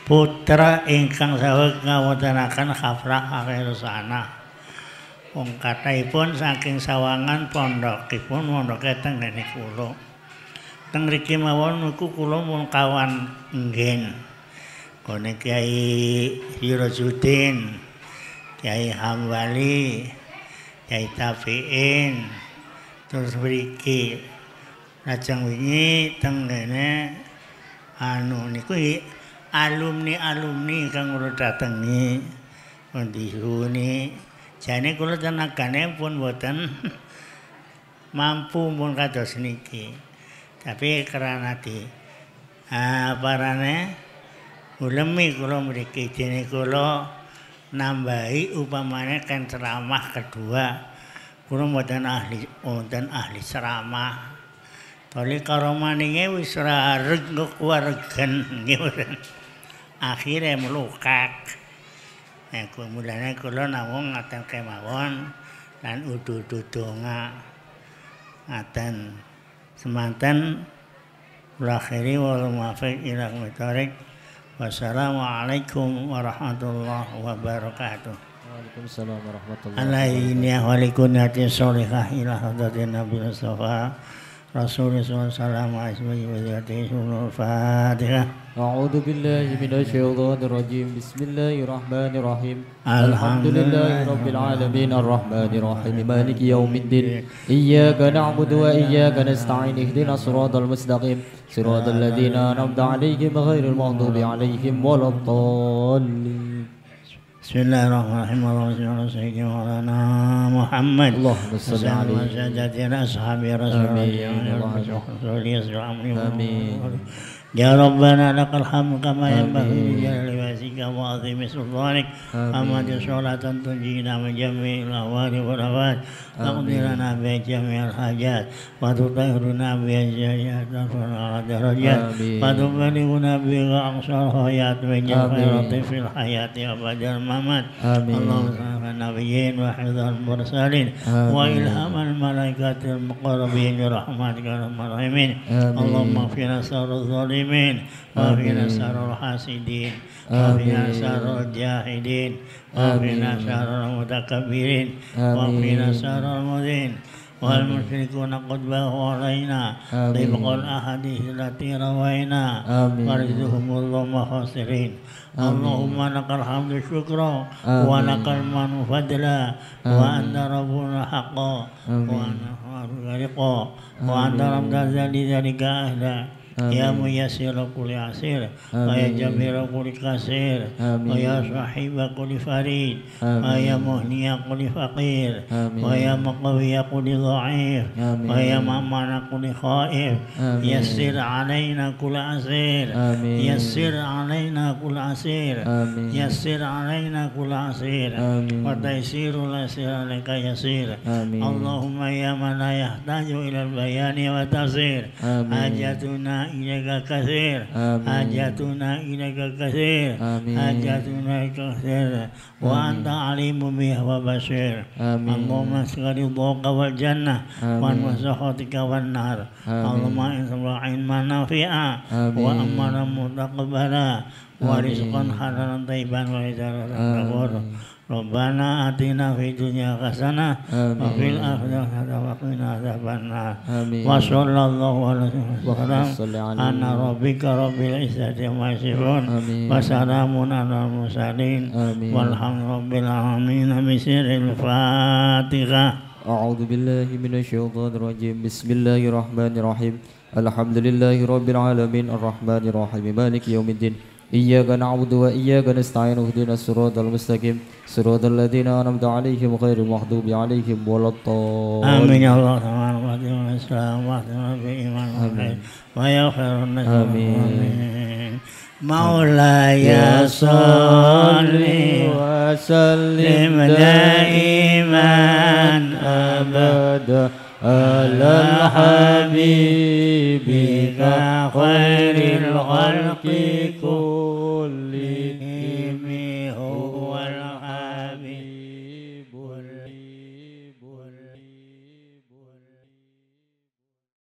putra ingkang saged ngawontenaken khafrah akhir sana wong kataipun saking sawangan pondokipun mondoke tengene kula teng mriki mawon niku kula mun kawan nggen kone kiai Yurojudin kiai Hamwali kiai Tafiin terus beriki Lajeng wingi tenggene anu niku alumni-alumni kang kula datengi ndihuni. Jane kula tenagane pun buatan mampu pun terus niki. Tapi karena di ah, eh, parane ulemi kula mriki jadi kalau nambahi upamane kan ceramah kedua Kula mboten ahli wonten ahli ceramah. Toli karomaninge wis rareg wargen, nggih. Akhire melukak. Ya mulane kula namung ngaten kemawon lan udu-ududonga ngaten semanten berakhiri wal muwafiq ila Wassalamualaikum warahmatullahi wabarakatuh. Waalaikumsalam warahmatullahi wabarakatuh. Alaihini walikun hati sholihah ila hadratin Nabi Mustafa Rasulullah SAW asma'i wa dhati sunul fatihah A'udhu billahi minasyaitanir rajim Bismillahirrahmanirrahim Alhamdulillahi rabbil alamin Ar-Rahmanir Rahim Maliki yaumiddin Iyaka na'budu wa iyaka nasta'in Ihdina suratal mustaqim Suratal ladhina an'amta alaihim Ghairil maghdubi alaihim Waladdallin بسم الله الرحمن الرحيم اللهم صل على سيدنا مولانا محمد اللهم صل على سيدنا اصحاب رسول الله يا ربنا لك الحمد كما ينبغي لجلال ذِكْرَ وَاذِ مِسْلَانِ أَمَدِ صَلَاتًا تُجِينَ مِنْ جَمِيعِ الْأَوَارِ وَالْأَوَارِ أَقْدِرَنَا بِجَمِيعِ الْحَاجَاتِ فَتُطَيْرُنَا بِجَيَّاتِ الْفَرَاجِ الْرَّجَاءِ فَتُبَلِّغُنَا بِغَاصِرَةِ الْحَيَاتِ مِنْ جَمِيعِ الْطِفِ الْحَيَاتِ وَبَدَرِ مَمَاتِ اللَّهُمَّ صَلَّى النَّبِيِّنَ وَحِذَّ الْمُرْسَلِينَ وَإِلْهَامَ الْمَلَائِكَةِ الْمُقَرَّبِينَ رَحْمَاتِ الْمَرَحِمِينَ اللَّهُمَّ فِي نَصْرِ الظَّالِمِينَ Amin. Amin. Amin. Amin. Amin. Amin. Amin. Amin. Amin. Amin. Amin. Amin. Amin. Amin. Amin. Amin. Amin. Amin. Amin. Amin. Asharul Jahidin. Amin. Asharul Mutakabirin. Amin. Asharul Mudin. Wal musyriku naqud bahu alayna Tibqul ahadih lati rawayna Farizuhumullah Allahumma nakal hamdu syukra Wa nakal manu Wa anda rabbuna Wa anda Wa anda rabda Ya muyassir kulli asir Ya jabir kulli kasir Ya sahiba kulli farid Ya muhniya kulli faqir Ya maqawiya kulli dha'if Ya ma'mana kuli khaif Yassir alayna kulli asir Yassir alayna kulli asir Yassir alayna kulli asir Wa taisiru lasir alayka yassir Allahumma ya man la ilal bayani wa tazir Ajatuna inaka kasir hajatuna inaka kasir hajatuna inaka kasir wa anta alimu biha ya wa basir Allahumma sakari dhaka wal jannah wa nusakhatika wal nar Allahumma insallahin manafi'a wa amara mutakbara wa rizqan khadaran taiban wa hidaran takbara Rabbana atina fid dunya hasanah wa fil akhirati hasanah wa qina adzabannar. Amin. Wa sallallahu alaihi wa sallam. Ana rabbil Amin. Walhamdulillahi alamin. Bismillahil Fatihah. A'udzu billahi minasyaitonir rajim. Bismillahirrahmanirrahim. Alhamdulillahi rabbil alamin. Arrahmanirrahim. Maliki yaumiddin. إياك نعبد وإياك نستعين اهدنا الصراط المستقيم صراط الذين أنعمت عليهم غير المغضوب عليهم ولا الضالين آمين يا الله تعالى آمين ويغفر لنا آمين مولاي صل وسلم دائما أبدا على الحبيب خير الخلق كلهم